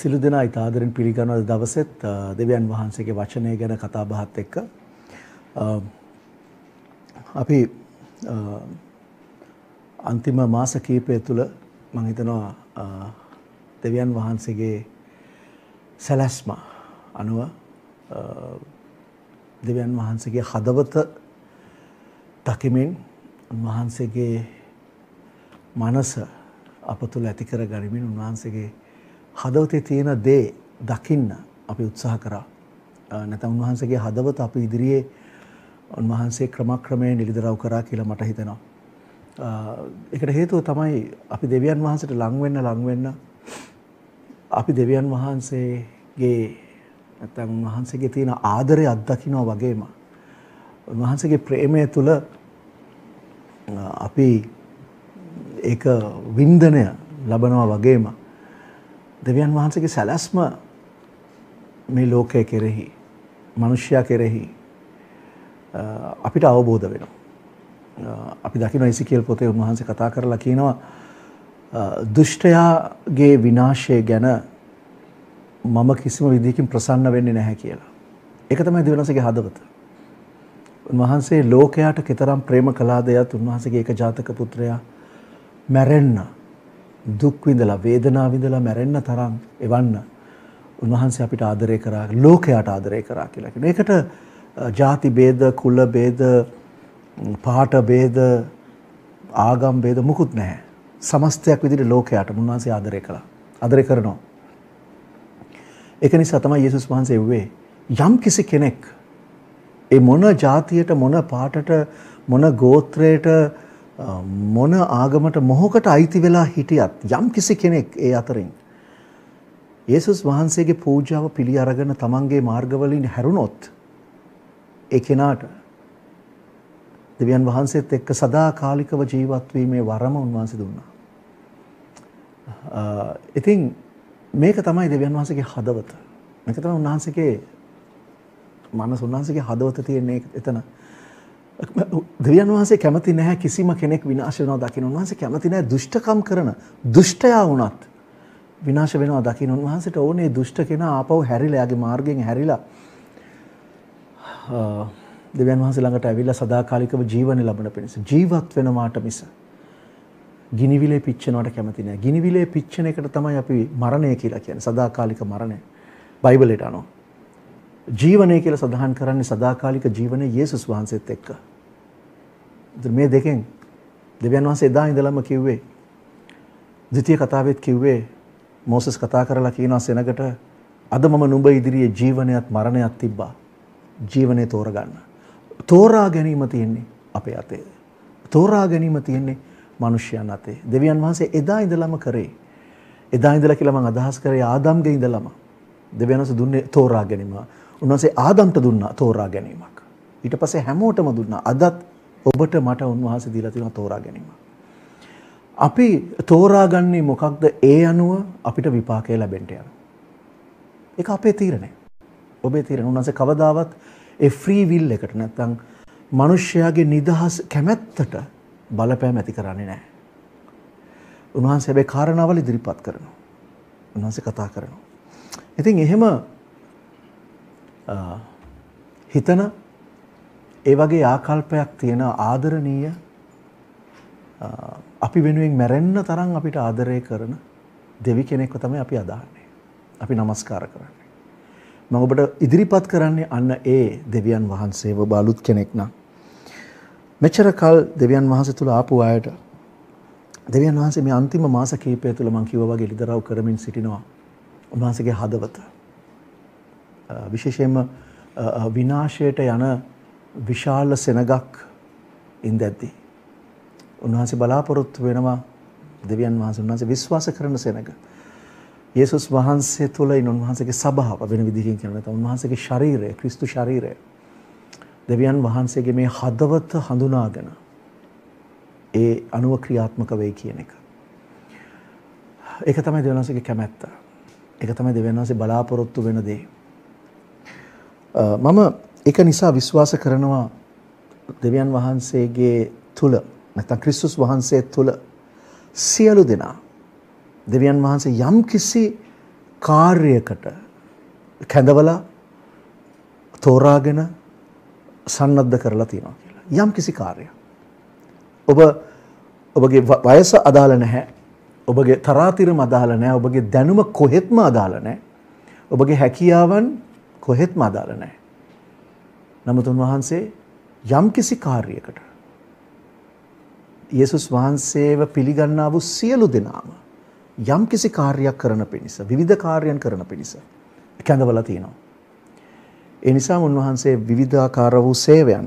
සිළු දෙනා ඉතාදරෙන් පිළිගන්නවද දවසෙත් දෙවියන් වහන්සේගේ වචනය ගැන කතා බහත් එක්ක අපි අන්තිම මාස කීපය තුළ මම හිතනවා දෙවියන් වහන්සේගේ සැලැස්ම අනුව දෙවියන් වහන්සේගේ හදවත දකිමින් උන්වහන්සේගේ මනස අප තුළ ඇති කර ගනිමින් උන්වහන්සේගේ හදවතේ තියෙන දේ දකින්න අපි උත්සාහ කරා. නැත්නම් උන්වහන්සේගේ හදවත අපි ඉදිරියේ උන්වහන්සේ ක්‍රමක්‍රමයෙන් නිලිදරව් කරා කියලා මට හිතෙනවා. ඒකට හේතුව තමයි අපි දෙවියන් වහන්සේට ලං වෙන්න ලං වෙන්න අපි දෙවියන් වහන්සේගේ නැත්නම් උන්වහන්සේගේ තියෙන ආදරය අත්දකින්නා වගේම උන්වහන්සේගේ ප්‍රේමය තුල අපි ඒක වින්දනය ලබනවා වගේම දෙවියන් වහන්සේගේ සැලැස්ම මේ ලෝකය කෙරෙහි මනුෂ්‍යයා කෙරෙහි අපිට අවබෝධ වෙනවා. අපි දකින ඉසිකේල් පොතේ උන්වහන්සේ කතා කරලා කියනවා දුෂ්ටයාගේ විනාශය ගැන මම කිසිම විදිහකින් ප්‍රසන්න වෙන්නේ නැහැ කියලා. ඒක තමයි දෙවියන්සේගේ හදවත. උන්වහන්සේ ලෝකයට කතරම් ප්‍රේම කළාද යත් උන්වහන්සේගේ එක ජාතක පුත්‍රයා මැරෙන්න දුක් විඳලා වේදනාව විඳලා මැරෙන්න තරම් එවන්න උන්වහන්සේ අපිට ආදරය කරා ලෝකයට ආදරය කරා කියලා කියනවා. ඒකට ಜಾති ભેද කුල ભેද පාට ભેද ආගම් ભેද මුකුත් නැහැ. සමස්තයක් විදිහට ලෝකයට උන්වහන්සේ ආදරය කළා. ආදරය කරනවා. ඒක නිසා තමයි යේසුස් වහන්සේ වුවේ යම් කිසි කෙනෙක් ඒ මොන જાතියට මොන පාටට මොන ගෝත්‍රයට මොන ආගමට මොහොකට අයිති වෙලා හිටියත් යම් කිසි කෙනෙක් ඒ අතරින් යේසුස් වහන්සේගේ පූජාව පිළි අරගෙන තමන්ගේ මාර්ගවලින් හැරුණොත් ඒ කෙනාට දෙවියන් වහන්සේත් එක්ක සදාකාලිකව ජීවත් වීමේ වරම උන්වහන්සේ දුන්නා. ඉතින් මේක තමයි දෙවියන් වහන්සේගේ හදවත. මේක තමයි උන්වහන්සේගේ මනස උන්වහන්සේගේ හදවත තියෙන්නේ එතන. දෙවියන් වහන්සේ කැමති නැහැ කිසිම කෙනෙක් විනාශ වෙනවා දකින්න. උන්වහන්සේ කැමති නැහැ දුෂ්ටකම් කරන දුෂ්ටයා වුණත් විනාශ වෙනවා දකින්න. උන්වහන්සේට ඕනේ දුෂ්ට කෙනා ආපහු හැරිලා යාගේ මාර්ගයෙන් හැරිලා දෙවියන් වහන්සේ ළඟට ඇවිල්ලා සදාකාලිකව ජීවන ලැබන පිණිස ජීවත් වෙනවාට මිස ගිනිවිලේ පිච්චෙනවට කැමති නැහැ. ගිනිවිලේ පිච්චෙන එකට තමයි අපි මරණය කියලා කියන්නේ. සදාකාලික මරණය. බයිබලයට අනුව. ජීවනය කියලා සඳහන් කරන්නේ සදාකාලික ජීවනය යේසුස් වහන්සේත් එක්ක. ඉතින් මේ දෙකෙන් දෙවියන් වහන්සේ එදා ඉඳලම කිව්වේ ද්විතීය කතාවෙත් කිව්වේ මෝසස් කතා කරලා කියනවා සෙනගට අද මම නුඹ ඉදිරියේ ජීවනයත් මරණයත් තිබ්බා. ජීවනය තෝරගන්න. තෝරා ගැනීම තියෙන්නේ අපේ අතේ. තෝරා ගැනීම තියෙන්නේ මිනිස්යන් අතේ. දෙවියන් වහන්සේ එදා ඉඳලම කරේ. එදා ඉඳලා කියලා මම අදහස් කරේ ආදම්ගේ ඉඳලම. දෙවියන් වහන්සේ දුන්නේ තෝරා ගැනීම. උන්වහන්සේ ආදන්ත දුන්නා තෝරා ගැනීමක්. ඊට පස්සේ හැමෝටම දුන්නා. අදත් ඔබට මට උන්වහන්සේ දීලා තියෙනවා තෝරා ගැනීමක්. අපි තෝරාගන්නේ මොකක්ද ඒ අනුව අපිට විපාකය ලැබෙන්න යන. ඒක අපේ තීරණය. ඔබේ තීරණ. උන්වහන්සේ කවදාවත් ඒ ෆ්‍රී විල් එකට නැත්තම් මිනිස්යාගේ නිදහස් කැමැත්තට බලපෑම් ඇති කරන්නේ නැහැ. උන්වහන්සේ හැබැයි කාරණාවල ඉදිරිපත් කරනවා. උන්වහන්සේ කතා කරනවා. ඉතින් එහෙම හිතන ඒ වගේ ආකල්පයක් තියෙන ආදරණීය අපි වෙනුවෙන් මැරෙන්න තරම් අපිට ආදරය කරන දෙවි කෙනෙක්ව තමයි අපි අදහන්නේ. අපි নমස්කාර කරන්නේ. මම ඔබට ඉදිරිපත් කරන්නේ අන්න ඒ දෙවියන් වහන්සේව බාලුත් කෙනෙක් නම්. මෙච්චර කල් දෙවියන් වහන්සේ තුල ආපු අයට දෙවියන් වහන්සේ මේ අන්තිම මාස කීපය තුල මම කිව්වා වගේ ලිදරව් කරමින් සිටිනවා. උන්වහන්සේගේ හදවත. විශේෂයෙන්ම විනාශයට යන විශාල සෙනගක් ඉඳද්දි උන්වහන්සේ බලාපොරොත්තු වෙනවා දෙවියන් වහන්සේ උන්වහන්සේ විශ්වාස කරන සෙනග. යේසුස් වහන්සේ තුළයි උන්වහන්සේගේ සබාව වෙන විදිහකින් කියනවා නැත්නම් උන්වහන්සේගේ ශරීරය ක්‍රිස්තු ශරීරය දෙවියන් වහන්සේගේ මේ හදවත හඳුනාගෙන ඒ අනුව ක්‍රියාත්මක වෙයි කියන එක. ඒක තමයි දෙවියන් වහන්සේගේ කැමැත්ත. ඒක තමයි දෙවියන් වහන්සේ බලාපොරොත්තු වෙන දේ. මම එක නිසා විශ්වාස කරනවා දෙවියන් වහන්සේගේ තුල නැත්නම් ක්‍රිස්තුස් වහන්සේ තුල සියලු දෙනා දෙවියන් වහන්සේ යම් කිසි කාර්යයකට කැඳවලා තෝරාගෙන සන්නද්ධ කරලා තියෙනවා කියලා. යම් කිසි කාර්යයක්. ඔබ ඔබගේ වයස අදාළ නැහැ. ඔබගේ තරාතිරම අදාළ නැහැ. ඔබගේ දැනුම කොහෙත්ම අදාළ නැහැ. ඔබගේ හැකියාවන් කොහෙත්ම අදාළ නැහැ. නමුත් උන්වහන්සේ යම්කිසි කාර්යයකට යේසුස් වහන්සේව පිළිගන්නා වූ සියලු දෙනාම යම්කිසි කාර්යයක් කරන පිණිස විවිධ කාර්යයන් කරන පිණිස කැඳවලා තියෙනවා. ඒ නිසා උන්වහන්සේ විවිධාකාර වූ සේවයන්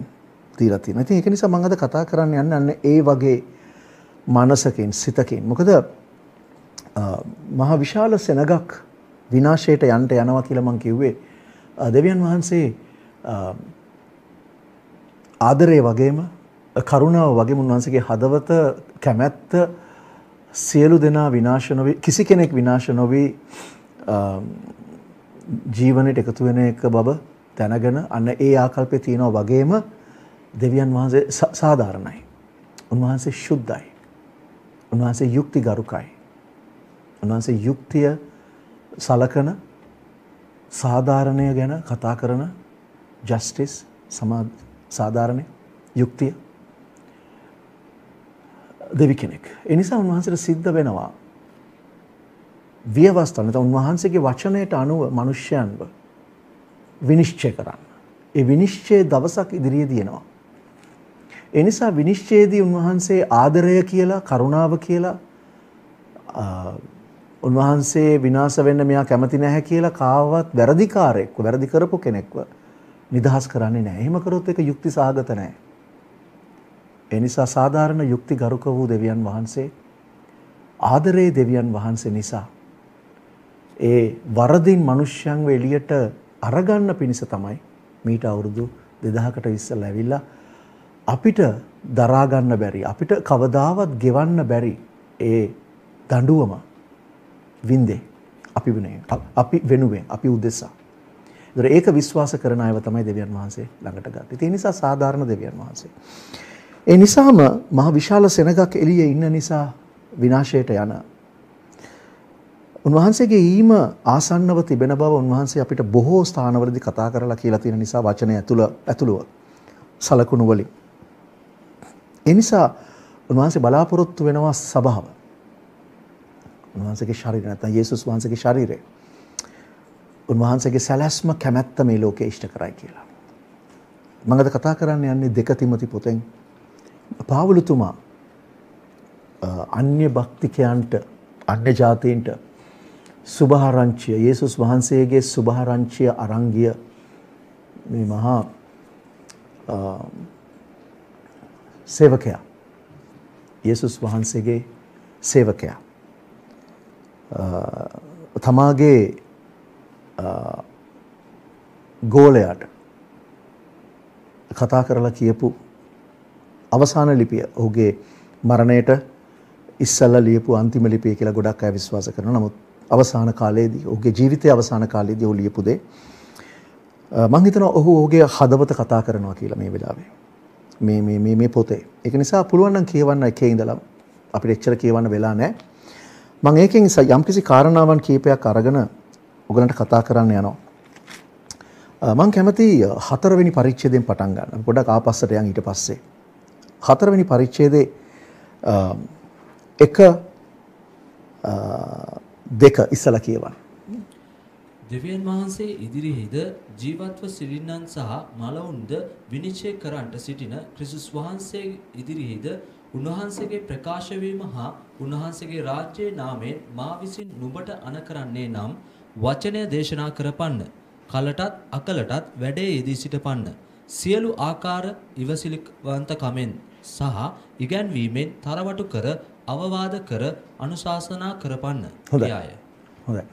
දීලා තියෙනවා. ඉතින් ඒක නිසා මම අද කතා කරන්න යන්නේ අන්න ඒ වගේ මනසකින් සිතකින්. මොකද මහා විශාල සෙනගක් විනාශයට යන්න යනවා කියලා මම කිව්වේ දෙවියන් වහන්සේ ආදරය වගේම කරුණාව වගේ උන්වහන්සේගේ හදවත කැමැත්ත සියලු දෙනා විනාශ නොවි කිසි කෙනෙක් විනාශ නොවි ජීවනයට එකතු වෙන එක බබ දැනගෙන අන්න ඒ ආකල්පය තියෙනවා වගේම දෙවියන් වහන්සේ සාධාරණයි. උන්වහන්සේ ශුද්ධයි. උන්වහන්සේ යුක්ති ගරුකයි. උන්වහන්සේ යුක්තිය සලකන සාධාරණය ගැන කතා කරන ජස්ටිස් සාධාරණය යුක්තිය දෙවි කෙනෙක්. එනිසා උන්වහන්සේට සිද්ධ වෙනවා ව්‍යවස්ථා නැත්නම් උන්වහන්සේගේ වචනයට අනුව මිනිස්යන්ව විනිශ්චය කරන්න. ඒ විනිශ්චය දවසක් ඉදිරියේදී එනවා. ඒ නිසා විනිශ්චයේදී උන්වහන්සේ ආදරය කියලා කරුණාව කියලා උන්වහන්සේ විනාශ වෙන්න මෙයා කැමති නැහැ කියලා කාවවත් වැරදිකාරයෙක්ව වැරදි කරපු කෙනෙක්ව නිදහස් කරන්නේ නැහැ. එහෙම කරොත් ඒක යුක්ති සහගත නැහැ. ඒ නිසා සාධාරණ යුක්ති ගරුක වූ දෙවියන් වහන්සේ ආදරේ දෙවියන් වහන්සේ නිසා ඒ වරදින් මිනිස්යන්ව එළියට අරගන්න පිණිස තමයි මීට අවුරුදු 2000කට ඉස්සෙල්ලා ඇවිල්ලා අපිට දරා ගන්න බැරි අපිට කවදාවත් ගෙවන්න බැරි ඒ දඬුවම වින්දේ අපි වෙනුවෙන් අපි වෙනුවෙන් අපි උදෙසා. ඒතර ඒක විශ්වාස කරන අයව තමයි දෙවියන් වහන්සේ ළඟට ගත්තේ. ඒ නිසා සාධාරණ දෙවියන් වහන්සේ. ඒ නිසාම මහ විශාල සෙනගක් එළියේ ඉන්න නිසා විනාශයට යන උන්වහන්සේගේ ඊම ආසන්නව තිබෙන බව උන්වහන්සේ අපිට බොහෝ ස්ථානවලදී කතා කරලා කියලා තියෙන නිසා වචනය ඇතුළ ඇතුළුව සලකුණු වලින් ඒ නිසා උන්වහන්සේ බලාපොරොත්තු වෙනවා සභාව උන්වහන්සේගේ ශරීරය නැත්නම් යේසුස් වහන්සේගේ ශරීරය. උන්වහන්සේගේ සැලැස්ම කැමැත්ත මේ ලෝකේ ඉෂ්ට කරයි කියලා. මම අද කතා කරන්න යන්නේ දෙක තිමති පොතෙන් පාවුලතුමා අන්‍ය භක්තිකයන්ට අන්‍ය ජාතීන්ට සුභාරංචිය යේසුස් වහන්සේගේ සුභාරංචිය අරංගිය මේ මහා සේවකයා යේසුස් වහන්සේගේ සේවකයා තමාගේ ගෝලයාට කතා කරලා කියපු අවසාන ලිපිය ඔහුගේ මරණයට ඉස්සල්ලා ලියපු අන්තිම ලිපිය කියලා ගොඩක් අය විශ්වාස කරනවා. නමුත් අවසාන කාලයේදී ඔහුගේ ජීවිතයේ අවසාන කාලයේදී ඔහු ලියපු දේ මම හිතනවා ඔහු ඔහුගේ හදවත කතා කරනවා කියලා මේ වෙලාවේ. මේ මේ මේ පොතේ. ඒක නිසා පුළුවන් නම් කියවන්න එකේ ඉඳලා අපිට එච්චර කියවන්න වෙලා නැහැ. මම ඒකෙන් යම්කිසි කාරණාවන් කීපයක් අරගෙන ඔයගලන්ට කතා කරන්න යනවා. මම කැමති හතරවෙනි පරිච්ඡේදයෙන් පටන් ගන්න. පොඩ්ඩක් ආපස්සට යන් ඊට පස්සේ. හතරවෙනි පරිච්ඡේදයේ එක දෙක ඉස්සලා කියවන්න. දෙවියන් වහන්සේ ඉදිරියේද ජීවත්ව සිටින්නන් සහ මලවුන්ද විනිශ්චය කරන්නට සිටින ක්‍රිස්තුස් වහන්සේ ඉදිරියේද උන්වහන්සේගේ ප්‍රකාශ වීම හා උන්වහන්සේගේ රාජ්‍යයේ නාමයෙන් මා විසින් නුඹට අණ කරන්නේ නම් වචනය දේශනා කරපන්න. කලටත් අකලටත් වැඩේ යෙදී සිටපන්න. සියලු ආකාර ඉවසිලිවන්තකමෙන් සහ ඉගැන්වීමෙන් තරවටු කර අවවාද කර අනුශාසනා කරපන්න. හොඳයි. හොඳයි.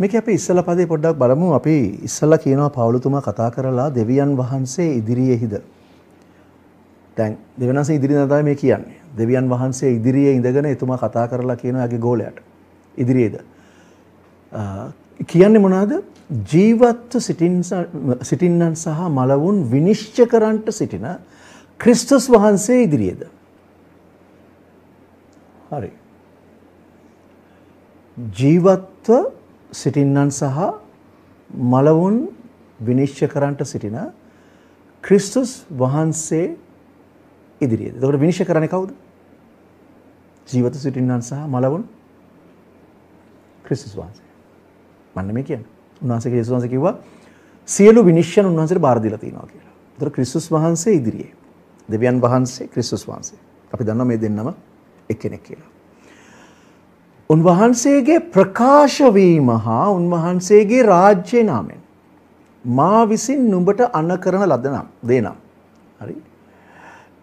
මේක අපි ඉස්සලා පදේ පොඩ්ඩක් බලමු. අපි ඉස්සලා කියනවා පාවුලතුමා කතා කරලා දෙවියන් වහන්සේ ඉදිරියේහිද දැන් දෙවනස ඉදිරි නදා මේ කියන්නේ. දෙවියන් වහන්සේ ඉදිරියේ ඉඳගෙන එතුමා කතා කරලා කියන යගේ ගෝලයට. ඉදිරියේද. කියන්නේ මොනවාද? ජීවත්ව සිටින්නන් සහ මලවුන් විනිශ්චය කරන්නට සිටින ක්‍රිස්තුස් වහන්සේ ඉදිරියේද. හරි. ජීවත්ව සිටින්නන් සහ මලවුන් විනිශ්චය කරන්නට සිටින ක්‍රිස්තුස් වහන්සේ ඉදිරියේද. එතකොට විනිශ්චය කරන්නේ කවුද? ජීවත සිටින්නන් සහ මලවුන් ක්‍රිස්තුස් වහන්සේ. මන්න මේ කියන්නේ. උන්වහන්සේ යේසුස් වහන්සේ කිව්වා සියලු විනිශ්චයන් උන්වහන්සේට බාර දීලා තියෙනවා කියලා. එතකොට ක්‍රිස්තුස් වහන්සේ ඉදිරියේ. දෙවියන් වහන්සේ ක්‍රිස්තුස් වහන්සේ. අපි දන්නවා මේ දෙන්නම එක්කෙනෙක් කියලා. උන්වහන්සේගේ ප්‍රකාශ වීම හා උන්වහන්සේගේ රාජ්‍ය නාමයෙන් මා විසින් නුඹට අන කරන ලද නම් දේ නම් හරි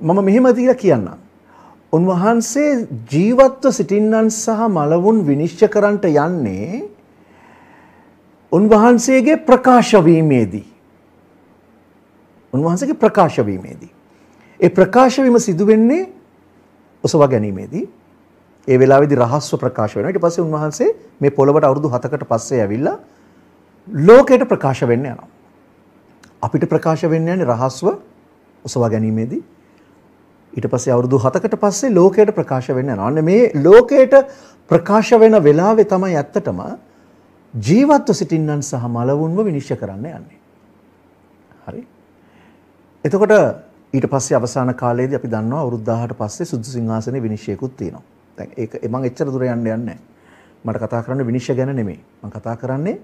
මම මෙහෙම දීලා කියන්නම්. උන්වහන්සේ ජීවත්ව සිටින්නන් සහ මලවුන් විනිශ්චය කරන්නට යන්නේ උන්වහන්සේගේ ප්‍රකාශ වීමේදී. උන්වහන්සේගේ ප්‍රකාශ වීමේදී. ඒ ප්‍රකාශ වීම සිදු වෙන්නේ ඔසවා ගැනීමේදී. ඒ වෙලාවේදී රහස්ව ප්‍රකාශ වෙනවා. ඊට පස්සේ උන්වහන්සේ මේ පොළවට අවුරුදු 7කට පස්සේ ඇවිල්ලා ලෝකයට ප්‍රකාශ වෙන්න යනවා. අපිට ප්‍රකාශ වෙන්න යන්නේ රහස්ව ඔසවා ගැනීමේදී. ඊට පස්සේ අවුරුදු 7කට පස්සේ ලෝකයට ප්‍රකාශ වෙන්න යනවා. අන්න මේ ලෝකයට ප්‍රකාශ වෙන වෙලාවේ තමයි ඇත්තටම ජීවත්ව සිටින්නන් සහ මලවුන්ව විනිශ්චය කරන්න යන්නේ. හරි. එතකොට ඊට පස්සේ අවසාන කාලයේදී අපි දන්නවා අවුරුදු 1000ට පස්සේ සුදු සිංහාසනේ විනිශ්චයකුත් තියෙනවා. දැන් ඒක මම එච්චර දුර යන්න යන්නේ මට කතා කරන්න විනිශ්චය ගැන නෙමෙයි. මම කතා කරන්නේ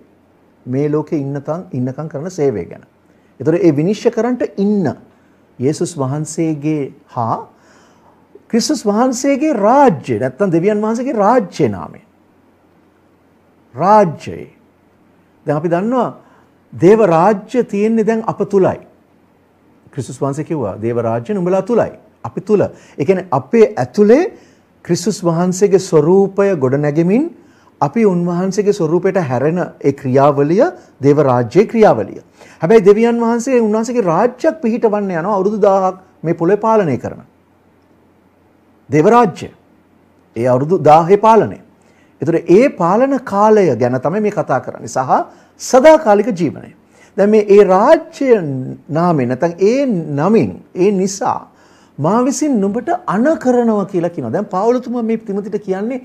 මේ ලෝකේ ඉන්නතන් ඉන්නකම් කරන සේවය ගැන. ඒතර ඒ විනිශ්චය කරන්නට ඉන්න යේසුස් වහන්සේගේ හා ක්‍රිස්තුස් වහන්සේගේ රාජ්‍ය නැත්තම් දෙවියන් වහන්සේගේ රාජ්‍ය නාමය. රාජ්‍යයේ. දැන් අපි දන්නවා දේව රාජ්‍ය තියෙන්නේ දැන් අප තුලයි. ක්‍රිස්තුස් වහන්සේ කිව්වා දේව රාජ්‍ය නුඹලා තුලයි. අපි තුල. ඒ කියන්නේ අපේ ඇතුලේ ක්‍රිස්තුස් වහන්සේගේ ස්වરૂපය ගොඩනැගෙමින් අපි උන්වහන්සේගේ ස්වරූපයට හැරෙන ඒ ක්‍රියාවලිය දේව රාජ්‍යයේ ක්‍රියාවලිය. හැබැයි දෙවියන් වහන්සේ උන්වහන්සේගේ රාජ්‍යයක් පිහිටවන්න යනවා අවුරුදු 1000ක් මේ පොළේ පාලනය කරන. දේව රාජ්‍ය. ඒ අවුරුදු 1000 පාලනය. ඒතර ඒ පාලන කාලය ගැන තමයි මේ කතා කරන්නේ සහ සදාකාලික ජීවනය. දැන් මේ ඒ රාජ්‍ය නාමයෙන් නැත්නම් ඒ නමින් ඒ නිසා මා විසින් නුඹට අණ කරනවා කියලා කියනවා. දැන් පාවුලතුමා මේ තිමතිට කියන්නේ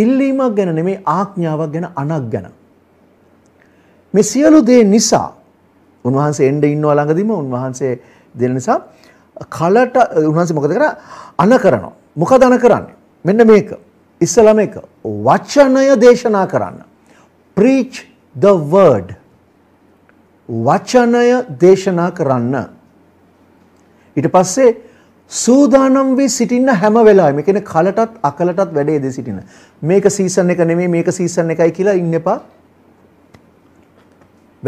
ඉල්ලීමක් ගැන නෙමේ ආඥාවක් ගැන අනක් ගැන. මේ සියලු දේ නිසා උන්වහන්සේ එන්ඩ ඉන්නවා ළඟදිම උන්වහන්සේ දෙන නිසා කලට උන්වහන්සේ මොකද කරා අන කරනවා. මොකද අන කරන්නේ? මෙන්න මේක. ඉස්සලම එක වචනය දේශනා කරන්න. preach the word. වචනය දේශනා කරන්න. ඊට පස්සේ සූදානම් වී සිටින්න හැම වෙලාවෙම. ඒ කියන්නේ කලටත් අකලටත් වැඩේ දෙ සිටින. මේක සීසන් එක නෙමෙයි මේක සීසන් එකයි කියලා ඉන්න එපා.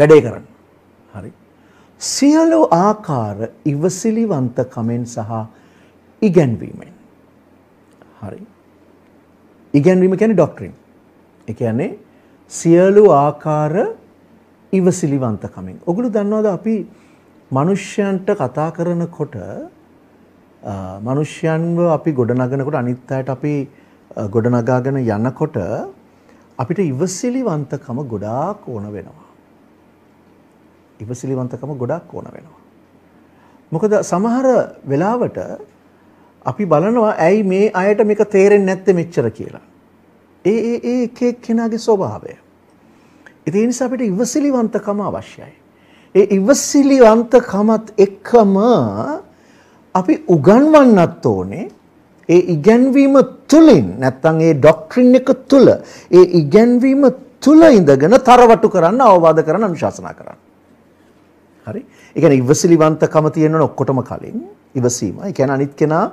වැඩේ කරන්න. හරි. සියලු ආකාර ඉවසිලිවන්ත කමෙන් සහ ඉගැන්වීමෙන්. හරි. ඉගැන්වීම කියන්නේ ડોක්ටරින්. ඒ කියන්නේ සියලු ආකාර ඉවසිලිවන්ත කමෙන්. ඔගොල්ලෝ දන්නවද අපි මිනිස්යන්ට කතා කරනකොට මනුෂ්‍යයන්ව අපි ගොඩනගනකොට අනිත් අයට අපි ගොඩනගාගෙන යනකොට අපිට ඉවසිලිවන්තකම ගොඩාක් ඕන වෙනවා. ඉවසිලිවන්තකම ගොඩක් ඕන වෙනවා. මොකද සමහර වෙලාවට අපි බලනවා ඇයි මේ අයට මේක තේරෙන්නේ නැත්තේ මෙච්චර කියලා. ඒ ඒ ඒ එක එක්කෙනාගේ ස්වභාවය. ඒ නිසා අපිට ඉවසිලිවන්තකම අවශ්‍යයි. ඒ ඉවසිලිවන්තකමත් එක්කම අපි උගන්වන්නත් ඕනේ ඒ ඉගැන්වීම තුළින් නැත්තම් ඒ ඩොක්ට්‍රින් එක තුළ ඒ ඉගැන්වීම තුළ ඉඳගෙන තරවටු කරන්න අවවාද කරන්න අනුශාසනා කරන්න. හරි? ඒ කියන්නේ ඉවසිලිවන්තකම තියෙනවනේ ඔක්කොටම කලින් ඉවසීම. ඒ කියන්නේ අනිත් කෙනා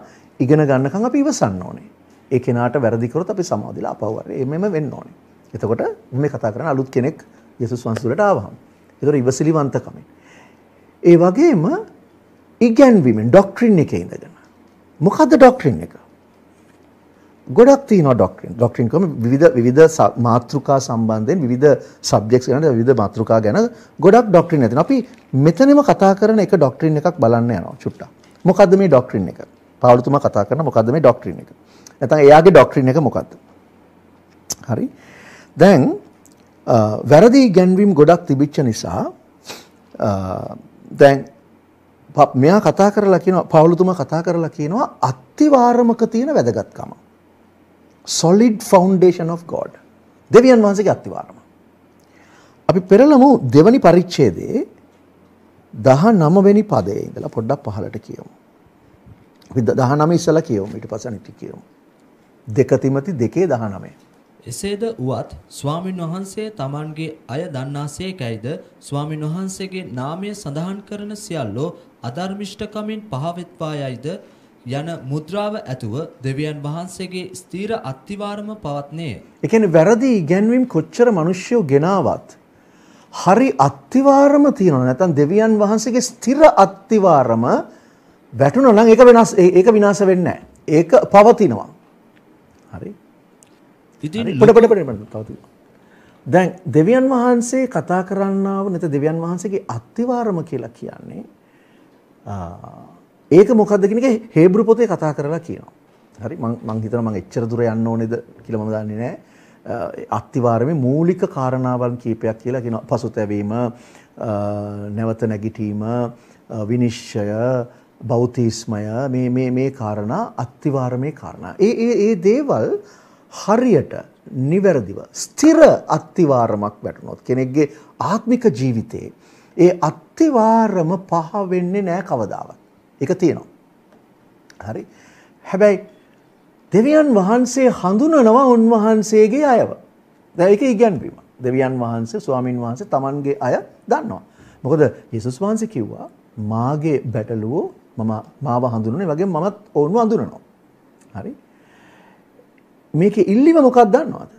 ඉගෙන ගන්නකම් අපි ඉවසන්න ඕනේ. ඒ කෙනාට වැරදි කරොත් අපි සමාවදිලා අපව එමෙම වෙන්න ඕනේ. එතකොට මේ කතා කරන අලුත් කෙනෙක් යේසුස් වහන්සේට ආවහම. ඒතර ඉවසිලිවන්තකම. ඒ වගේම ඉගැන්වීමෙන් ඩොක්ට්‍රින් එක ඉඳගෙන. මොකද ඩොක්ට්‍රින් එක. ගොඩක් තියන ඩොක්ට්‍රින් ඩොක්ට්‍රින් කම විධ විධ මාතෘකා සම්බන්ධයෙන් විධ සබ්ජෙක්ස් ගැන විධ මාතෘකා ගැන ගොඩක් ඩොක්ට්‍රින් ඇතින අපි මෙතනම කතා කරන එක ඩොක්ට්‍රින් එකක් බලන්න යනවා චුට්ටක් මොකද මේ ඩොක්ට්‍රින් එක පාලතුමා කතා කරන මොකද මේ ඩොක්ට්‍රින් එක නැතන් එයාගේ ඩොක්ට්‍රින් එක මොකක්ද හරි දැන් වැරදි ඉගැන්වීම් ගොඩක් තිබිච්ච නිසා දැන් මෙයා කතා කරලා කියනවා පවුලතුමා කතා කරලා කියනවා අත්තිවාරමක තියෙන වැදගත්කම. solid foundation of god. දෙවියන් වහන්සේගේ අත්තිවාරම. අපි පෙරළමු දෙවනි පරිච්ඡේදයේ 19 වෙනි පදයේ ඉඳලා පොඩ්ඩක් පහලට කියමු. අපි 19 ඉස්සලා කියමු ඊට පස්සේ අනිත් කියමු. දෙක තිමති 2 19. එසේද වුවත් ස්වාමින් වහන්සේ තමන්ගේ අය දන්නාසේකයිද ස්වාමින් වහන්සේගේ නාමය සඳහන් කරන සියල්ලෝ අධර්මිෂ්ඨකමින් පහවෙත්වා යයිද යන මුද්‍රාව ඇතුව දෙවියන් වහන්සේගේ ස්ථීර අත්තිවාරම පවත්නේ. ඒ කියන්නේ වැරදි ඉගැන්වීම් කොච්චර මිනිස්සුયો ගෙනාවත් හරි අත්තිවාරම තියෙනවා නැත්නම් දෙවියන් වහන්සේගේ ස්ථිර අත්තිවාරම වැටුණා නම් ඒක වෙනස් ඒක විනාශ වෙන්නේ නැහැ. ඒක පවතිනවා. හරි. පොඩ පොඩ පට තවතු. දැන් දෙවියන් වහන්සේ කතා කරන්නාව නැත දෙවියන් වහන්සේගේ අත්තිවාරම කියලා කියන්නේ ඒක මොකක්ද කියන එක හේබ්‍රු පොතේ කතා කරලා කියනවා. හරි මං හිතනවා මං එච්චර දුර යන්න ඕනේද කියලා මම දන්නේ නැහැ. අත්තිවාරමේ මූලික කාරණාවන් කීපයක් කියලා කියනවා. පසුතැවීම, නැවත නැගිටීම, විනිශ්චය, බෞතිස්මය මේ මේ මේ කාරණා අත්තිවාරමේ කාරණා. ඒ ඒ ඒ දේවල් හරියට නිවැරදිව ස්ථිර අත්තිවාරමක් වැටුණොත් කෙනෙක්ගේ ආත්මික ජීවිතයේ ඒ අත්තිවාරම පහ වෙන්නේ නෑ කවදාවත්. එක තියෙනවා. හරි. හැබැයි දෙවියන් වහන්සේ හඳුනනවා උන්වහන්සේගේ අයව. දැන් ඒක ඉගැන්වීම. දෙවියන් වහන්සේ ස්වාමින් වහන්සේ Tamanගේ අය දන්නවා. මොකද යේසුස් වහන්සේ කිව්වා මාගේ බැටළුවෝ මම මාව හඳුනන්නේ වගේ මමත් ඔවුන්ව හඳුනනවා. හරි. මේකේ ඉල්ලීම මොකක් දන්නවද?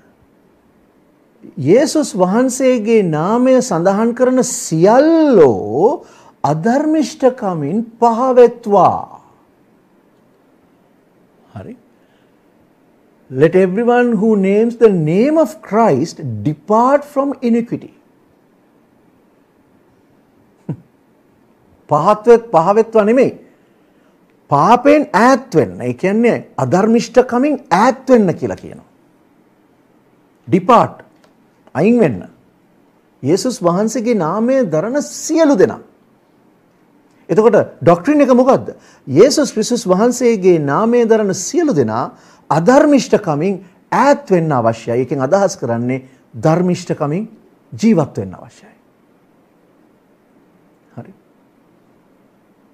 යේසුස් වහන්සේගේ නාමය සඳහන් කරන සියල්ලෝ අධර්මිෂ්ඨකමින් පහවෙත්වා. හරි. Let everyone who names the name of Christ depart from iniquity. පහත්වෙත් පහවෙත්වා නෙමෙයි. පාපයෙන් ඈත් වෙන්න. ඒ කියන්නේ අධර්මිෂ්ඨකමින් ඈත් වෙන්න කියලා කියනවා. depart අයින් වෙන්න. යේසුස් වහන්සේගේ නාමය දරන සියලු දෙනා. එතකොට ඩොක්ට්‍රින් එක මොකද්ද? යේසුස් ක්‍රිස්තුස් වහන්සේගේ නාමය දරන සියලු දෙනා අධර්මිෂ්ඨකමින් ඈත් වෙන්න අවශ්‍යයි. ඒකෙන් අදහස් කරන්නේ ධර්මිෂ්ඨකමින් ජීවත් වෙන්න අවශ්‍යයි. හරි.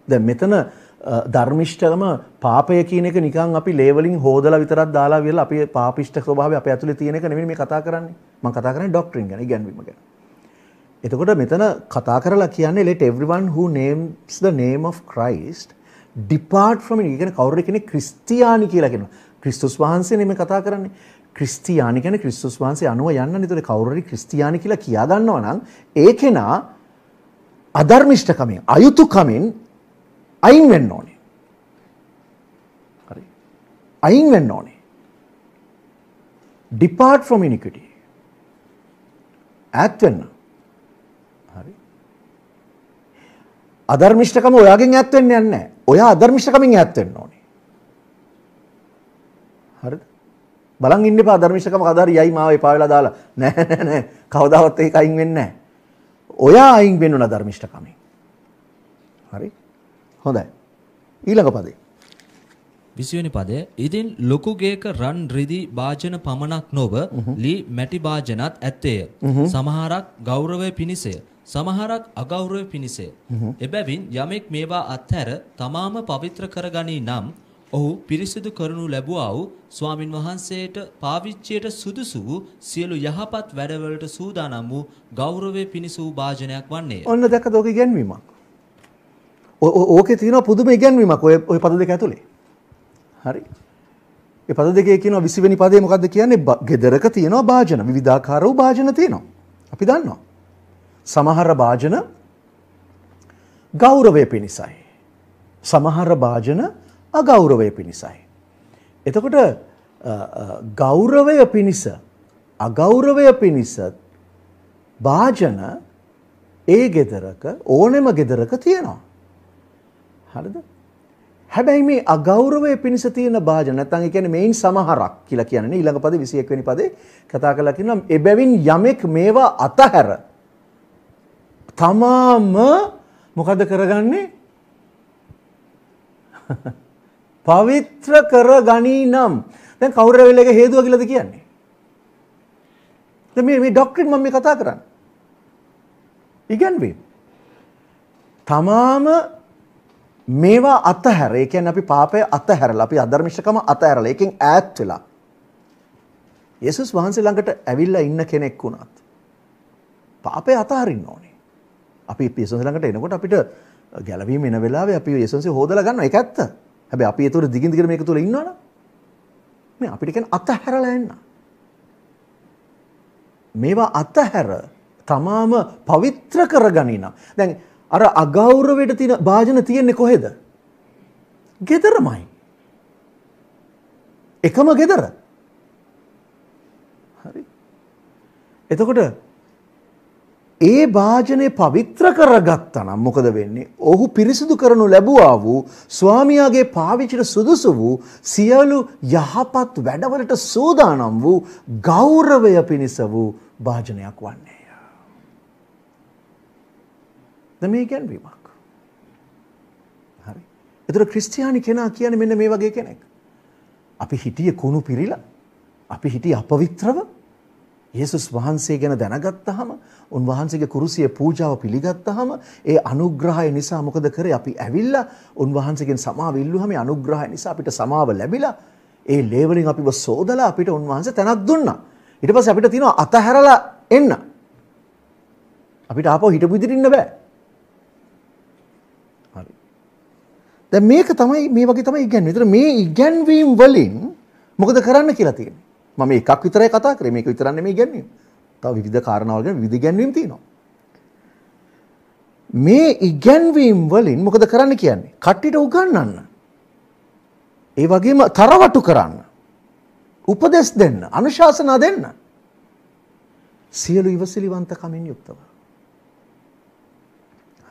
දැන් මෙතන ධර්මිෂ්ඨකම පාපය කියන එක නිකන් අපි ලේවලින් හෝදලා විතරක් දාලා විල අපි පාපිෂ්ඨ ස්වභාවය අපේ ඇතුලේ තියෙන එක නෙමෙයි මේ කතා කරන්නේ. මම කතා කරන්නේ ඩොක්ටරින් ගැන, ඉගැන්වීම ගැන. එතකොට මෙතන කතා කරලා කියන්නේ let everyone who names the name of Christ depart from it. කියන්නේ කවුරු කෙනෙක් ක්‍රිස්තියානි කියලා කියනවා. ක්‍රිස්තුස් වහන්සේ නෙමෙයි කතා කරන්නේ. ක්‍රිස්තියානි කියන්නේ ක්‍රිස්තුස් වහන්සේ අනුව යන්න. ඒතකොට කවුරු හරි ක්‍රිස්තියානි කියලා කියා ගන්නවා නම් ඒ කෙනා අධර්මිෂ්ඨකමෙන් අයුතුකමින් අයින් වෙන්න ඕනේ. හරි. අයින් වෙන්න ඕනේ. depart from iniquity. ඈත් වෙන්න. හරි. අධර්මිෂ්ඨකම ඔයාගෙන් ඈත් වෙන්න යන්නේ නැහැ. ඔයා අධර්මිෂ්ඨකමින් ඈත් වෙන්න ඕනේ. හරිද? බලන් ඉන්න එපා අධර්මිෂ්ඨකම කවදාරි යයි මාව එපා වෙලා දාලා. නෑ නෑ නෑ. කවදාවත් ඒක අයින් වෙන්නේ නැහැ. ඔයා අයින් වෙන්න ඕන අධර්මිෂ්ඨකමෙන්. හරි? හොඳයි. ඊළඟ පදේ. 20 වෙනි පදය. ඉතින් ලොකු ගේක රන් රිදි වාජන පමණක් නොව ලී මැටි වාජනත් ඇත්තේය. සමහරක් ගෞරවය පිණිසය. සමහරක් අගෞරවය පිණිසය. එබැවින් යමෙක් මේවා අත්හැර තමාම පවිත්‍ර කරගනී නම් ඔහු පිරිසිදු කරනු ලැබුවා වූ ස්වාමින් වහන්සේට පාවිච්චියට සුදුසු වූ සියලු යහපත් වැඩවලට සූදානම් වූ ගෞරවය පිණිස වූ වාජනයක් වන්නේ. ඔන්න දැක්කද ඔක ඉගැන්වීමක්. ඕක තියෙන පුදුම ඉගැන්වීමක් ඔය ඔය පද දෙක ඇතුලේ. හරි. ඒ පද දෙකේ කියනවා 20 වෙනි පදේ මොකද්ද කියන්නේ? gedaraka තියෙනවා භාජන, විවිධාකාර වූ භාජන තියෙනවා. අපි දන්නවා. සමහර භාජන ගෞරවය පිණිසයි. සමහර භාජන අගෞරවය පිණිසයි. එතකොට ගෞරවය පිණිස අගෞරවය පිණිස භාජන ඒ ගෙදරක ඕනෙම ගෙදරක තියෙනවා. හරිද? හැබැයි මේ අගෞරවය පිණිස තියෙන භාජන නැත්නම් ඒ කියන්නේ මේන් සමහරක් කියලා කියන්නේ ඊළඟ පදේ 21 වෙනි පදේ කතා කරලා කියනවා එබැවින් යමෙක් මේවා අතහැර තමාම මොකද කරගන්නේ? පවිත්‍ර කරගනී නම් දැන් කවුරු වෙලක හේතුව කියලාද කියන්නේ? දැන් මේ මේ ડોක්ට්‍රින් මම මේ කතා කරන්නේ. ඉගැන්වීම. තමාම මේවා අතහැර ඒ කියන්නේ අපි පාපය අතහැරලා අපි අධර්මිෂ්ඨකම අතහැරලා ඒකෙන් ඈත් වෙලා යේසුස් වහන්සේ ළඟට ඇවිල්ලා ඉන්න කෙනෙක් වුණත් පාපය අතහරින්න ඕනේ. අපි යේසුස් ළඟට එනකොට අපිට ගැළවීම එන වෙලාවේ අපි යේසුස්ව හොදලා ගන්නවා ඒක ඇත්ත. හැබැයි අපි ඒතර දිගින් දිගට මේක තුල ඉන්නවනම් මේ අපිට කියන්නේ අතහැරලා එන්න. මේවා අතහැර තමාම පවිත්‍ර කරගනිනා. දැන් අර අගෞරවයට තින භාජන තියෙන්නේ කොහෙද? ගෙදරමයි. එකම ගෙදර. හරි. එතකොට ඒ භාජනය පවිත්‍ර කරගත්තනම් මොකද වෙන්නේ? ඔහු පිරිසිදු කරනු ලැබුවා වූ ස්වාමියාගේ පාවිච්චිට සුදුසු වූ සියලු යහපත් වැඩවලට සූදානම් වූ ගෞරවය පිණිස වූ භාජනයක් වන්නේ. ද මේ ගැන්වීමක්. හරි. එතකොට ක්‍රිස්තියානි කෙනා කියන්නේ මෙන්න මේ වගේ කෙනෙක්. අපි හිටියේ කුණු පිරිලා අපි හිටියේ අපවිත්‍රව යේසුස් වහන්සේ ගැන දැනගත්තාම උන්වහන්සේගේ කුරුසියේ පූජාව පිළිගත්තාම ඒ අනුග්‍රහය නිසා මොකද කරේ අපි ඇවිල්ලා උන්වහන්සේගෙන් සමාව ඉල්ලුවාම ඒ අනුග්‍රහය නිසා අපිට සමාව ලැබිලා ඒ ලේ වලින් අපිව සෝදලා අපිට උන්වහන්සේ තැනක් දුන්නා ඊට පස්සේ අපිට තියෙනවා අතහැරලා එන්න අපිට ආපහු හිටපු ඉදිරිය ඉන්න බෑ දැන් මේක තමයි මේ වගේ තමයි ඉගැන්වෙන්නේ. ඒතර මේ ඉගැන්වීම් වලින් මොකද කරන්න කියලා තියෙන්නේ? මම එකක් විතරයි කතා කරේ. මේක විතරක් නෙමෙයි ඉගැන්වීම. තව විවිධ කාරණාවල් ගැන විවිධ ඉගැන්වීම් තියෙනවා. මේ ඉගැන්වීම් වලින් මොකද කරන්න කියන්නේ? කට්ටියට උගන්වන්න. ඒ වගේම තරවටු කරන්න. උපදෙස් දෙන්න, අනුශාසනා දෙන්න. සියලු ඉවසිලිවන්ත කමින් යුක්තව.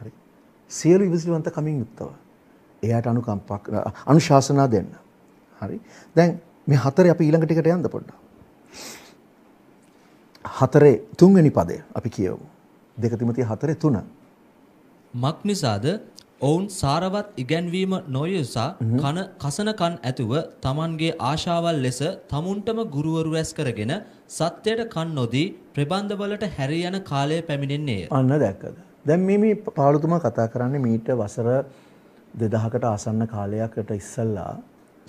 හරි. සියලු ඉවසිලිවන්ත කමින් යුක්තව. එයාට අනුකම්පක් අනුශාසනා දෙන්න. හරි. දැන් මේ හතරේ අපි ඊළඟ ටිකට යන්න පොඩ්ඩක්. හතරේ තුන්වෙනි පදය අපි කියවමු. දෙක තිමතිය හතරේ තුන. මක් නිසාද ඔවුන් සාරවත් ඉගැන්වීම නොයසා කන කසනකන් ඇතුව තමන්ගේ ආශාවල් ලෙස තමුන්ටම ගුරුවරු රැස් කරගෙන සත්‍යයට කන් නොදී ප්‍රබන්ධවලට හැරී යන කාලය පැමිණෙන්නේය. අන්න දැක්කද. දැන් මේ මේ පාළුතුමා කතා කරන්නේ මීට වසර දෙදහකට ආසන්න කාලයකට ඉස්සල්ලා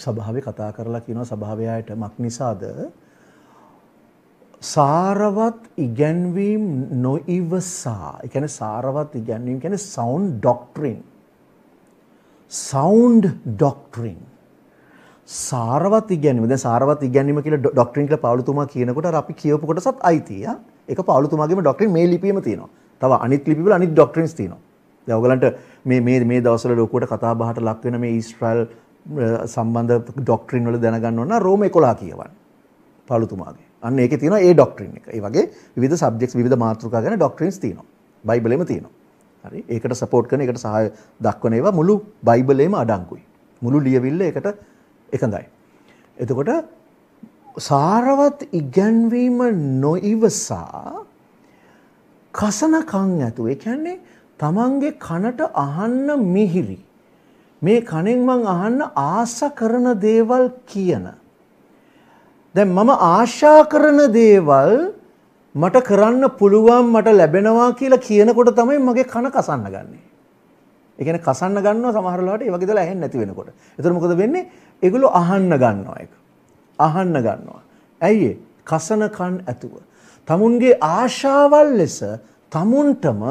සභාවේ කතා කරලා කියනවා සභාවේ අයට මක් නිසාද සාරවත් ඉගැන්වීම් නොඉවසා ඒ කියන්නේ සාරවත් ඉගැන්වීම කියන්නේ සවුන්ඩ් ඩොක්ට්‍රින් සවුන්ඩ් ඩොක්ට්‍රින් සාරවත් ඉගැන්වීම දැන් සාරවත් ඉගැන්වීම කියලා ඩොක්ට්‍රින් කියලා පාවුලතුමා කියනකොට අර අපි කියවපු කොටසත් අයිතිය ඒක පාවුලතුමාගේම ඩොක්ට්‍රින් මේ ලිපියෙම තියෙනවා තව අනිත් ලිපි වල අනිත් ඩොක්ට්‍රින්ස් තියෙනවා දැන් ඔයගලන්ට මේ මේ මේ දවස්වල ලෝකුවට කතා බහට ලක් වෙන මේ ඊශ්‍රායල් සම්බන්ධ ඩොක්ට්‍රින් වල දැනගන්න ඕන රෝම 11 කියවන්න. පාලුතුමාගේ. අන්න ඒකේ තියෙනවා ඒ ඩොක්ට්‍රින් එක. ඒ වගේ විවිධ සබ්ජෙක්ට්ස් විවිධ මාතෘකා ගැන ඩොක්ට්‍රින්ස් තියෙනවා. බයිබලෙම තියෙනවා. හරි. ඒකට සපෝට් කරන ඒකට සහාය දක්වන ඒවා මුළු බයිබලෙම අඩංගුයි. මුළු ලියවිල්ල ඒකට එකඳයි. එතකොට සාරවත් ඉගැන්වීම නොඉවසා කසනකං ඇතුව. ඒ කියන්නේ තමන්ගේ කනට අහන්න මිහිරි. මේ කණෙන් මං අහන්න ආස කරන දේවල් කියන. දැන් මම ආශා කරන දේවල් මට කරන්න පුළුවන් මට ලැබෙනවා කියලා කියනකොට තමයි මගේ කන කසන්න ගන්නේ. ඒ කියන්නේ කසන්න ගන්නවා සමහර වෙලාවට ඒ වගේ දලා ඇහෙන්නේ නැති වෙනකොට. එතකොට මොකද වෙන්නේ? ඒගොල්ලෝ අහන්න ගන්නවා ඒක. අහන්න ගන්නවා. ඇයි කසන කන් ඇතුව. තමුන්ගේ ආශාවල් ලෙස තමුන්ටම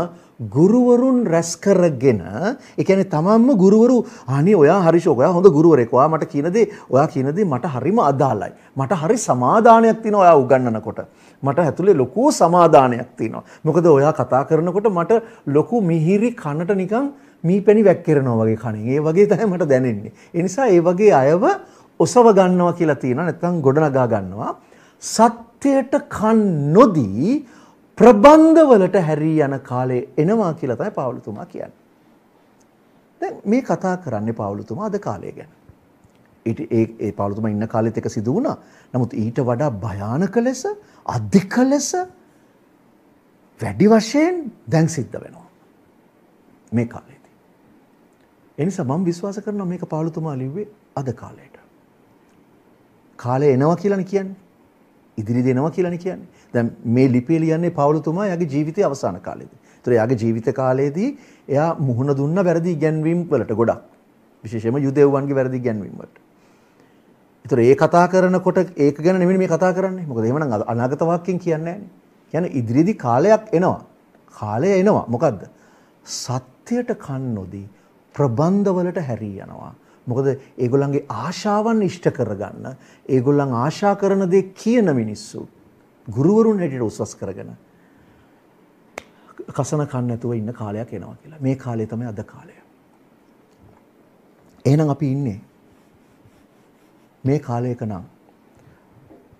ගුරුවරුන් රැස් කරගෙන ඒ කියන්නේ තමන්ම ගුරුවරු අනේ ඔයා හරි ෂෝක් ඔයා හොඳ ගුරුවරෙක් ඔයා මට කියන දේ ඔයා කියන දේ මට හරිම අදාළයි මට හරි සමාදානයක් තියෙනවා ඔයා උගන්වනකොට මට ඇතුලේ ලොකු සමාදානයක් තියෙනවා මොකද ඔයා කතා කරනකොට මට ලොකු මිහිරි කනට නිකන් මීපැණි වැක්කිරනවා වගේ කණින් ඒ වගේ තමයි මට දැනෙන්නේ ඒ නිසා ඒ වගේ අයව ඔසව ගන්නවා කියලා තියෙනවා නැත්නම් ගොඩනගා ගන්නවා සත්‍යයට කන් නොදී ප්‍රබන්ධවලට හැරී යන කාලේ එනවා කියලා තමයි පාවුලතුමා කියන්නේ. දැන් මේ කතා කරන්නේ පාවුලතුමා අද කාලය ගැන. ඊට ඒ ඒ පාවුලතුමා ඉන්න කාලෙත් එක සිදු වුණා. නමුත් ඊට වඩා භයානක ලෙස, අධික ලෙස වැඩි වශයෙන් දැන් සිද්ධ වෙනවා. මේ කාලේදී. ඒ නිසා මම විශ්වාස කරනවා මේක පාවුලතුමා ලිව්වේ අද කාලයට. කාලය එනවා කියලානේ කියන්නේ. ඉදිරි දෙනවා කියලානේ කියන්නේ. දැන් මේ ලිපිය ලියන්නේ පවුලතුමා එයාගේ ජීවිතයේ අවසාන කාලේදී. ඒතර එයාගේ ජීවිත කාලයේදී එයා මුහුණ දුන්න වැරදි ඉගැන්වීම් වලට ගොඩක්. විශේෂයෙන්ම යුදෙව්වන්ගේ වැරදි ඉගැන්වීම් වලට. ඒතර ඒ කතා කරනකොට ඒක ගැන නෙමෙයි මේ කතා කරන්නේ. මොකද එහෙමනම් අනාගත වාක්‍යයෙන් කියන්නේ නැහැ. කියන්නේ ඉදිරියේදී කාලයක් එනවා. කාලය එනවා. මොකද්ද? සත්‍යයට කන් නොදී ප්‍රබන්ධවලට හැරී යනවා. මොකද ඒගොල්ලන්ගේ ආශාවන් ඉෂ්ට කරගන්න ඒගොල්ලන් ආශා කරන දේ කියන මිනිස්සු ගුරුවරුන් හැටියට උසස් කරගෙන කසන කන්න නැතුව ඉන්න කාලයක් එනවා කියලා. මේ කාලය තමයි අද කාලය. එහෙනම් අපි ඉන්නේ මේ කාලයක නම්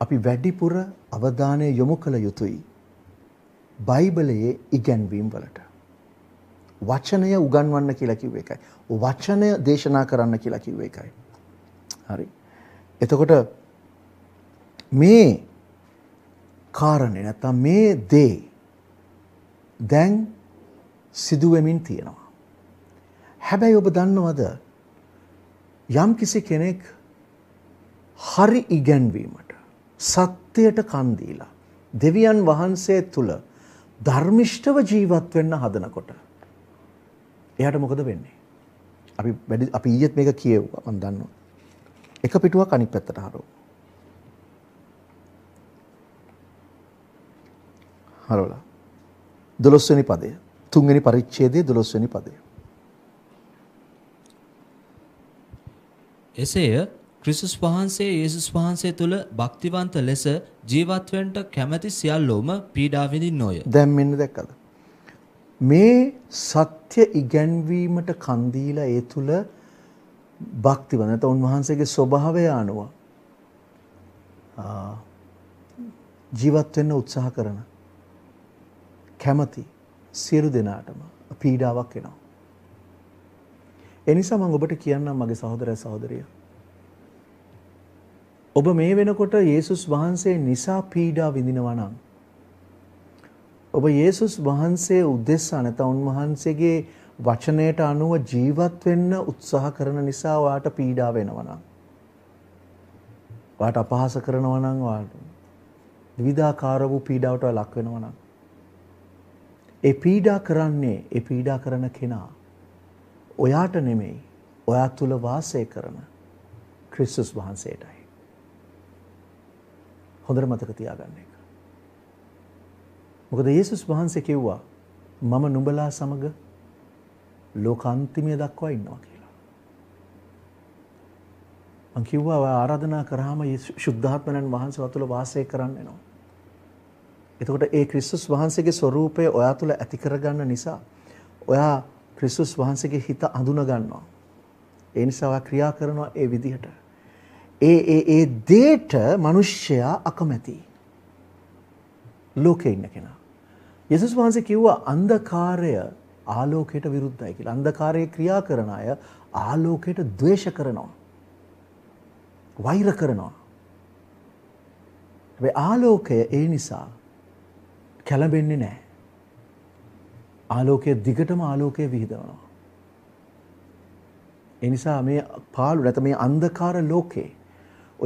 අපි වැඩිපුර අවධානය යොමු කළ යුතුයි බයිබලයේ ඉගැන්වීම් වලට. වචනය උගන්වන්න කියලා කිව්ව එකයි. වචනය දේශනා කරන්න කියලා කිව්ව එකයි. හරි. එතකොට මේ කාරණේ නැත්තම් මේ දේ දැන් සිදුවෙමින් තියෙනවා. හැබැයි ඔබ දන්නවද යම් කිසි කෙනෙක් හරි ඉගැන්වීමට සත්‍යයට කන් දීලා දෙවියන් වහන්සේ තුල ධර්මිෂ්ඨව ජීවත් වෙන්න හදනකොට එයාට මොකද වෙන්නේ? අපි අපි ඊයේත් මේක කියෙව්වා මම දන්නවා. එක පිටුවක් අනිත් පැත්තට හරවමු. හරවලා. 12 වෙනි පදය. තුන්වෙනි පරිච්ඡේදයේ 12 වෙනි පදය. එසේය ක්‍රිස්තුස් වහන්සේ යේසුස් වහන්සේ තුල භක්තිවන්ත ලෙස ජීවත් වෙන්න කැමැති සියල්ලෝම පීඩා විඳින්නෝය. දැන් මෙන්න දැක්කද? මේ සත්‍ය ඉගැන්වීමට කන් දීලා ඒ තුල භක්තිවන්ත නැත උන්වහන්සේගේ ස්වභාවය අනුව ජීවත් වෙන්න උත්සාහ කරන කැමති සියලු දෙනාටම පීඩාවක් එනවා. එනිසා මම ඔබට කියන්නම් මගේ සහෝදර සහෝදරිය. ඔබ මේ වෙනකොට යේසුස් වහන්සේ නිසා පීඩා විඳිනවා නම් ඔබ යේසුස් වහන්සේ උදෙසා නැත්නම් උන්වහන්සේගේ වචනයට අනුව ජීවත් වෙන්න උත්සාහ කරන නිසා ඔයාට පීඩා වෙනවා නම් ඔයාට අපහාස කරනවා නම් ඔයාට විවිධාකාර වූ පීඩාවට ලක් වෙනවා නම් ඒ පීඩා කරන්නේ ඒ පීඩා කරන කෙනා ඔයාට නෙමෙයි ඔයා තුල වාසය කරන ක්‍රිස්තුස් වහන්සේටයි. හොඳට මතක තියාගන්න එක. මොකද යේසුස් වහන්සේ කිව්වා මම නුඹලා සමග ලෝකාන්තිමය දක්වා ඉන්නවා කියලා. මං කිව්වා ආරාධනා කරාම ශුද්ධාත්මයන් වහන්සේ වතුල වාසය කරන්න එනවා. එතකොට ඒ ක්‍රිස්තුස් වහන්සේගේ ස්වરૂපය ඔයා තුල ඇති කරගන්න නිසා ඔයා ක්‍රිස්තුස් වහන්සේගේ හිත අඳුන ගන්නවා. ඒ නිසා ඔයා ක්‍රියා කරනවා ඒ විදිහට. ඒ ඒ ඒ දේට මිනිස්සයා අකමැතියි. ලෝකේ ඉන්න කෙනා. යේසුස් වහන්සේ කිව්වා අන්ධකාරය ආලෝකයට විරුද්ධයි කියලා. අන්ධකාරයේ ක්‍රියා කරන අය ආලෝකයට ද්වේෂ කරනවා. වෛර කරනවා. හැබැයි ආලෝකය ඒ නිසා කැළඹෙන්නේ නෑ. ආලෝකය දිගටම ආලෝකය විහිදවනවා. එනිසා මේ පාළු නැත මේ අන්ධකාර ලෝකේ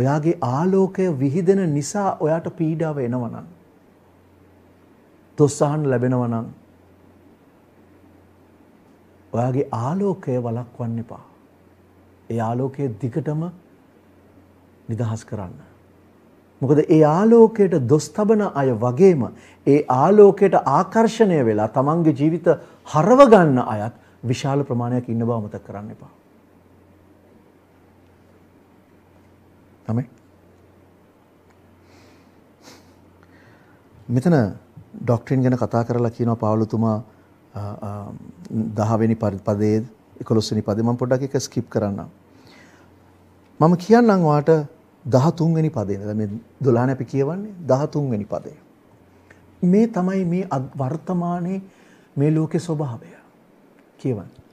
ඔයාගේ ආලෝකය විහිදෙන නිසා ඔයාට පීඩාව එනවනම් දොස්සහන් ලැබෙනවනම් ඔයාගේ ආලෝකය වලක්වන්න එපා. ඒ ආලෝකය දිගටම නිදහස් කරන්න. මොකද ඒ ආලෝකයට දොස් තබන අය වගේම ඒ ආලෝකයට ආකර්ෂණය වෙලා තමන්ගේ ජීවිත හරව ගන්න අයත් විශාල ප්‍රමාණයක් ඉන්න බව මතක කරන්න එපා. තමයි. මෙතන ඩොක්ට්‍රින් ගැන කතා කරලා කියනවා පාවලතුමා 10 වෙනි පදයේ 11 වෙනි පදේ මම පොඩ්ඩක් එක ස්කිප් කරන්නම්. මම කියන්නම් ඔයාලට 13 වෙනි පදේ නේද මේ 12 අපි කියවන්නේ 13 වෙනි පදේ. මේ තමයි මේ වර්තමානයේ මේ ලෝකේ ස්වභාවය කියවන්නේ.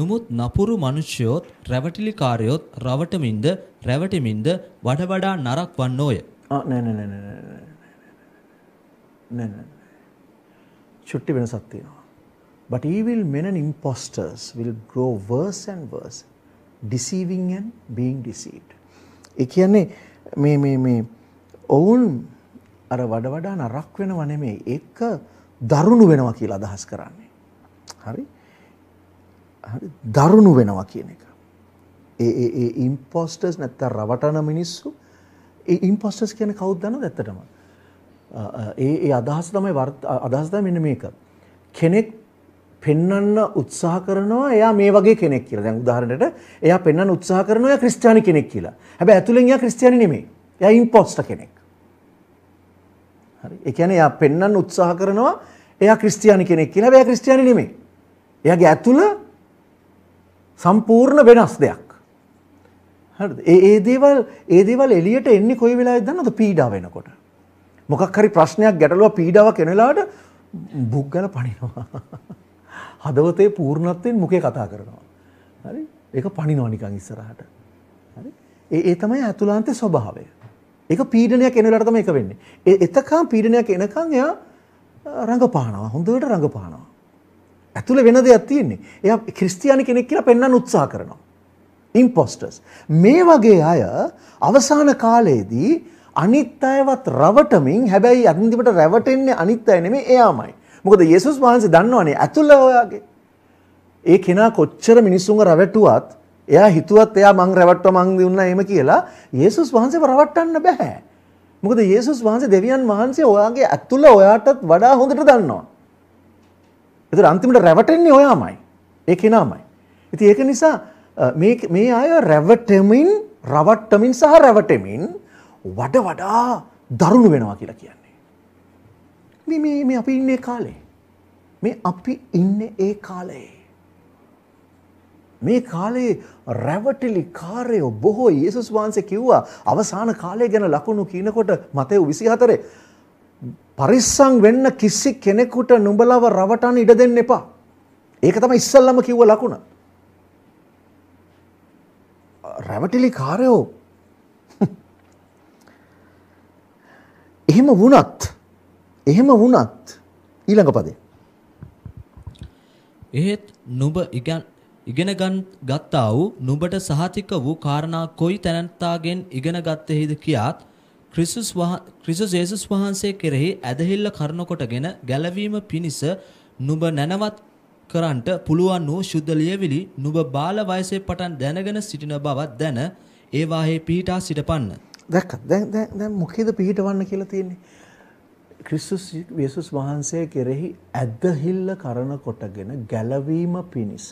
නමුත් නපුරු මිනිසයොත් රැවටිලිකාරයොත් රවටමින්ද රැවටමින්ද වඩ වඩා නරක් වන්නෝය. ආ නෑ නෑ නෑ නෑ නෑ නෑ. චුට්ටි වෙනසක් තියෙනවා. But evil men and impostors will grow worse and worse, deceiving and being deceived. ඒ කියන්නේ මේ මේ මේ ඔවුන් අර වඩ වඩා නරක් වෙනව නෙමෙයි ඒක දරුණු වෙනවා කියලා අදහස් කරන්නේ. හරි? හරි දරුණු වෙනවා කියන එක. ඒ ඒ ඒ ඉම්පෝස්ටර්ස් නැත්තම් රවටන මිනිස්සු ඒ ඉම්පෝස්ටර්ස් කියන්නේ කවුද දන්නවද ඇත්තටම? ඒ ඒ අදහස තමයි අදහස තමයි මෙන්න මේක. කෙනෙක් පෙන්වන්න උත්සාහ කරනවා එයා මේ වගේ කෙනෙක් කියලා. දැන් උදාහරණයට එයා පෙන්වන්න උත්සාහ කරනවා එයා ක්‍රිස්තියානි කෙනෙක් කියලා. හැබැයි ඇතුලෙන් එයා ක්‍රිස්තියානි නෙමෙයි. එයා ඉම්පෝස්ටර් කෙනෙක්. හරි. ඒ කියන්නේ එයා පෙන්වන්න උත්සාහ කරනවා එයා ක්‍රිස්තියානි කෙනෙක් කියලා. හැබැයි එයා ක්‍රිස්තියානි නෙමෙයි. එයාගේ ඇතුළ සම්පූර්ණ වෙනස් දෙයක්. හරිද? ඒ ඒ දේවල් ඒ දේවල් එළියට එන්නේ කොයි වෙලාවෙද දන්නවද පීඩාව වෙනකොට. මොකක් හරි ප්‍රශ්නයක් ගැටලුවක් පීඩාවක් එනලාට බුග් ගාලා පණිනවා. හදවතේ පූර්ණත්වයෙන් මුඛේ කතා කරනවා. හරි? ඒක පණිනවා නිකන් ඉස්සරහට. හරි? ඒ ඒ තමයි අතුලාන්තේ ස්වභාවය. ඒක පීඩනයක් එන වෙලාවට තමයි ඒක වෙන්නේ. ඒ එතකන් පීඩනයක් එනකන් එයා රඟපානවා. හොඳට රඟපානවා. ඇතුළේ වෙන දෙයක් තියෙන්නේ. එයා ක්‍රිස්තියානි කෙනෙක් කියලා පෙන්වන්න උත්සාහ කරනවා. ඉම්පොස්ටර්ස්. මේ වගේ අය අවසාන කාලයේදී අනිත් අයවත් රවටමින් හැබැයි අන්තිමට රැවටෙන්නේ අනිත් අය නෙමෙයි එයාමයි. මොකද යේසුස් වහන්සේ දන්නවනේ ඇතුළ ඔයාගේ. ඒ කෙනා කොච්චර මිනිස්සුන්ව රැවටුවත් එයා හිතුවත් එයා මං රැවට්ටුවා මං දුන්නා එහෙම කියලා යේසුස් වහන්සේව රවට්ටන්න බෑ. මොකද යේසුස් වහන්සේ දෙවියන් වහන්සේ ඔයාගේ ඇතුළ ඔයාටත් වඩා හොඳට දන්නවා. ඒතර අන්තිමට රැවටෙන්නේ ඔයාමයි. ඒ කෙනාමයි. ඉතින් ඒක නිසා මේ මේ අය රැවටෙමින්, රවට්ටමින් සහ රැවටෙමින් වඩ වඩා දරුණු වෙනවා කියලා කියන්නේ. මේ අපි ඉන්න කාලේ. මේ අපි ඉන්න ඒ කාලයේ. මේ කාලයේ රැවටිලි කාරයෝ බොහෝ යේසුස් වහන්සේ කිව්වා අවසාන කාලය ගැන ලකුණු කියනකොට මතයු විසි හතරේ. පරිස්සං වෙන්න කිසි කෙනෙකුට නුඹලව රවටන් ඉඩ දෙන්න එපා. ඒක තම ඉස්සල්ලම කිව්ව ලකුණ. රැවටිලි කාරයෝ එහෙම වුණත් එහෙම වුණත් ඊළඟ පදේ. එහෙත් නුඹ ඉගෙන ඉගෙන ගත්තා වූ නුඹට සහතික වූ කාරණා කොයි තැනැත්තාගෙන් ඉගෙන ගත්තෙහිද කියාත් ක්‍රිස්තුස් ක්‍රිස්තුස් යේසුස් වහන්සේ කෙරෙහි ඇදහිල්ල කරන කොටගෙන ගැලවීම පිණිස නුඹ නැනවත් කරන්නට පුළුවන් වූ සුද්ධ ලියවිලි නුඹ බාල වයසේ පටන් දැනගෙන සිටින බවත් දැන ඒවායේ පිහිටා සිටපන්න. දැක්කද? දැන් දැන් මොකේද පිහිටවන්න කියලා තියෙන්නේ? ක්‍රිස්තුස් යේසුස් වහන්සේ කෙරෙහි ඇදහිල්ල කරන කොටගෙන ගැලවීම පිණිස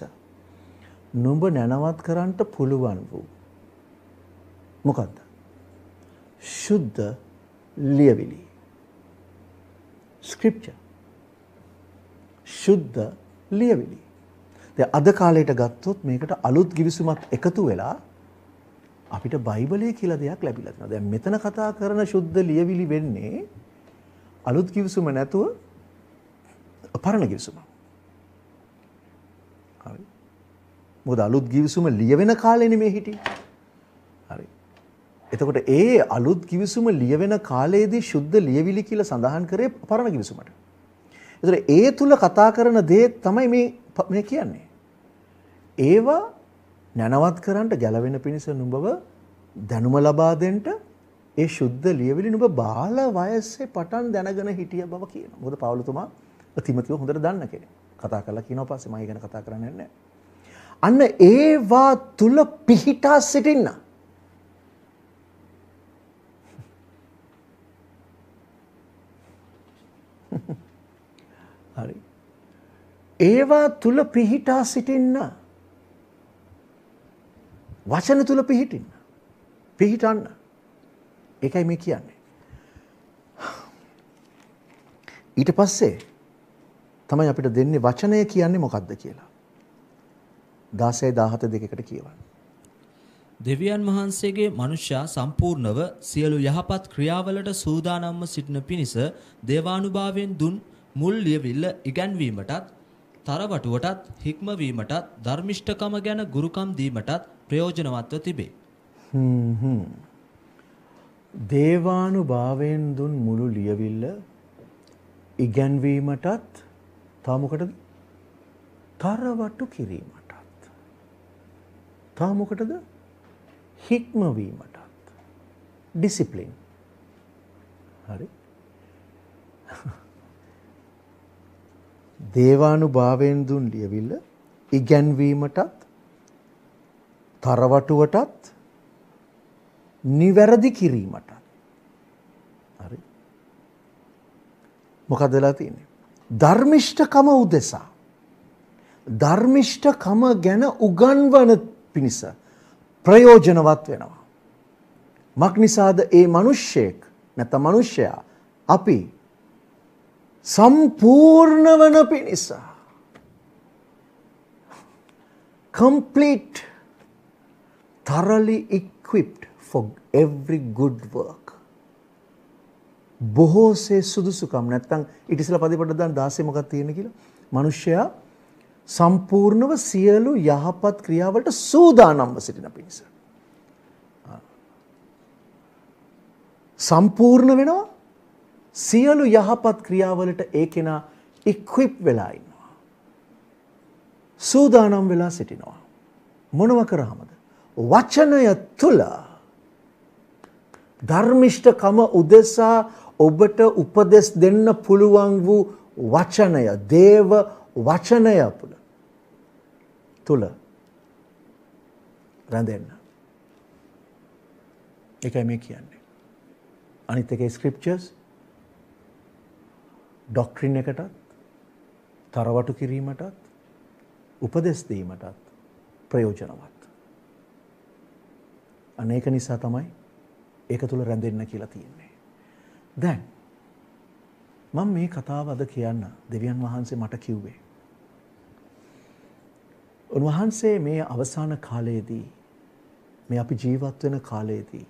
නුඹ නැනවත් කරන්නට පුළුවන් වූ මොකද්ද ශුද්ධ ලියවිලි ස්ක්‍රිප්චර් ශුද්ධ ලියවිලි දැන් අද කාලයට ගත්තොත් මේකට අලුත් ගිවිසුමක් එකතු වෙලා අපිට බයිබලය කියලා දෙයක් ලැබිලා තියෙනවා. දැන් මෙතන කතා කරන සුද්ධ ලියවිලි වෙන්නේ අලුත් කිවිසුම නැතුව පරණ කිවිසුම. හරි. මොකද අලුත් කිවිසුම ලියවෙන කාලෙනේ මේ හිටියේ. හරි. එතකොට ඒ අලුත් කිවිසුම ලියවෙන කාලයේදී සුද්ධ ලියවිලි කියලා සඳහන් කරේ පරණ කිවිසුමට. එතකොට ඒ තුල කතා කරන දේ තමයි මේ මේ කියන්නේ. ඒවා නැනවත් කරන්න ගැලවෙන පිණිස නුඹව දැනුම ලබා දෙන්න ඒ ශුද්ධ ලියවිලි නුඹ බාල වයසේ පටන් දැනගෙන හිටිය බව කියනවා. මොකද පාවුලතුමා තිමතිව හොඳට දන්න කෙනෙක්. කතා කරලා කියනවා පස්සේ මම ගැන කතා කරන්නේ නැහැ. අන්න ඒවා තුල පිහිටා සිටින්න. හරි. ඒවා තුල පිහිටා සිටින්න. වචන තුල පිහිටින්න. පිහිටන්න. ඒකයි මේ කියන්නේ. ඊට පස්සේ තමයි අපිට දෙන්නේ වචනය කියන්නේ මොකක්ද කියලා. 16 17 දෙකකට කියවන්න. දෙවියන් වහන්සේගේ මනුෂ්‍යයා සම්පූර්ණව සියලු යහපත් ක්‍රියාවලට සූදානම්ව සිටින පිණිස දේවානුභාවයෙන් දුන් මුල් ලියවිල්ල ඉගැන්වීමටත් තරවටුවටත් හික්මවීමටත් ධර්මිෂ්ඨකම ගැන ගුරුකම් දීමටත් ප්‍රයෝජනවත්ව තිබේ. හ්ම් හ්ම් දේවානුභාවයෙන් දුන් මුළු ලියවිල්ල ඉගැන්වීමටත් තාමොකටද තරවට්ටු කිරීමටත් තාමොකටද හික්මවීමටත් ඩිසිප්ලින් හරි දේවානු භාවයෙන් දුන් ලියවිල්ල ඉගැන්වීමටත් තරවටුවටත් නිවැරදි කිරීමට. හරි. මොකද වෙලා තියෙන්නේ? ධර්මිෂ්ඨකම උදෙසා ධර්මිෂ්ඨකම ගැන උගන්වන පිණිස ප්‍රයෝජනවත් වෙනවා. මක්නිසාද ඒ මිනිස්සෙක් නැත්නම් මිනිසයා අපි සම්පූර්ණ වන පිණිස complete thoroughly equipped for every good work. බොහෝසේ සුදුසුකම් නැත්තම් ඊට ඉස්සලා පදේපඩ දාන 16 මොකක්ද තියෙන්නේ කියලා. මිනිස්සයා සම්පූර්ණව සියලු යහපත් ක්‍රියාවලට සූදානම්ව සිටින පිණිස. සම්පූර්ණ වෙනවා සියලු යහපත් ක්‍රියාවලට ඒ කෙනා ඉක්විප් වෙලා ඉන්නවා. සූදානම් වෙලා සිටිනවා. මොනව කරාමද? වචනය තුළ ධර්මිෂ්ඨකම උදෙසා ඔබට උපදෙස් දෙන්න පුළුවන් වූ වචනය දේව වචනය පුළ තුළ රැඳෙන්න. එකයි මේ කියන්නේ. අනිත් එකේ ස්ක්‍රිප්චර්ස් ඩොක්ට්‍රින් එකටත් තරවටු කිරීමටත් උපදෙස් දීමටත් ප්‍රයෝජනවත්. අනේක නිසා තමයි ඒක තුළ රැඳෙන්න කියලා තියෙන්නේ. දැන් මම මේ කතාව අද කියන්න දෙවියන් වහන්සේ මට කිව්වේ. උන්වහන්සේ මේ අවසාන කාලයේදී මේ අපි ජීවත් වෙන කාලයේදී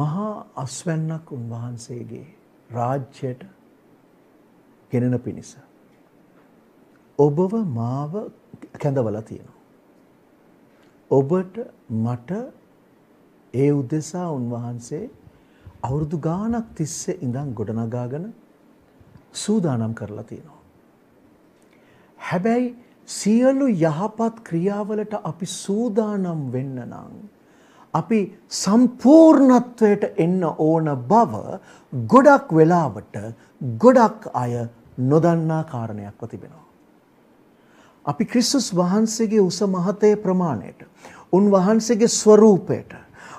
මහා අස්වැන්නක් උන්වහන්සේගේ රාජ්‍යයට ගෙනෙන පිණිස ඔබව මාව කැඳවලා තියෙනවා. ඔබට මට ඒ උදෙසා උන්වහන්සේ අවුරුදු ගාණක් තිස්සේ ඉඳන් ගොඩනගාගෙන සූදානම් කරලා තියෙනවා. හැබැයි සියලු යහපත් ක්‍රියාවලට අපි සූදානම් වෙන්න නම් අපි සම්පූර්ණත්වයට එන්න ඕන බව ගොඩක් වෙලාවට ගොඩක් අය නොදන්නා කාරණයක්ව තිබෙනවා. අපි ක්‍රිස්තුස් වහන්සේගේ උස මහතේ ප්‍රමාණයට, උන්වහන්සේගේ ස්වරූපයට,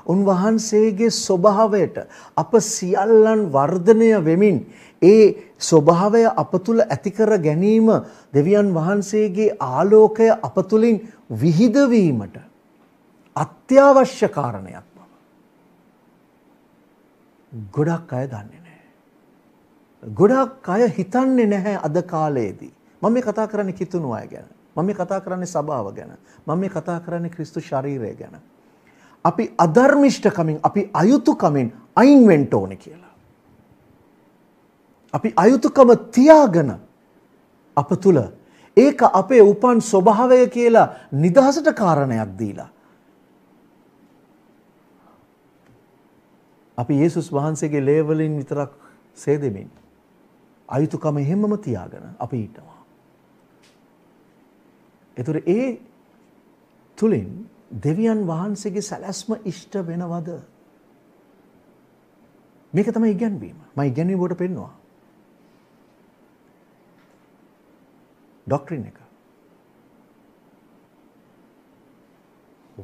උන්වහන්සේගේ ස්වභාවයට අප සියල්ලන් වර්ධනය වෙමින් ඒ ස්වභාවය අප තුළ ඇති කර ගැනීම දෙවියන් වහන්සේගේ ආලෝකය අප තුළින් විහිදවීමට අත්‍යවශ්‍ය කාරණයක් බව. ගොඩක් අය දන්නේ නැහැ. ගොඩක් අය හිතන්නේ නැහැ අද කාලයේදී. මම මේ කතා කරන්නේ කිතුණු අය ගැන. මම මේ කතා කරන්නේ සබාව ගැන. මම මේ කතා කරන්නේ ක්‍රිස්තු ශරීරය ගැන. අපි අධර්මිෂ්ඨකමින් අපි අයුතුකමින් අයින් වෙන්න ඕනේ කියලා. අපි අයුතුකම තියාගෙන අප තුල ඒක අපේ උපන් ස්වභාවය කියලා නිදහසට කාරණයක් දීලා අපි යේසුස් වහන්සේගේ ලේ වලින් විතරක් සේදෙමින් අයුතුකම හැමම තියාගෙන අපි හිටනවා. ඒතර ඒ තුලින් දෙවියන් වහන්සේගේ සැලැස්ම ඉෂ්ට වෙනවද? මේක තමයි ඉගැන්වීම. මම ඉගැන්වීම ඔබට පෙන්නවා. ඩොක්ට්‍රින් එක.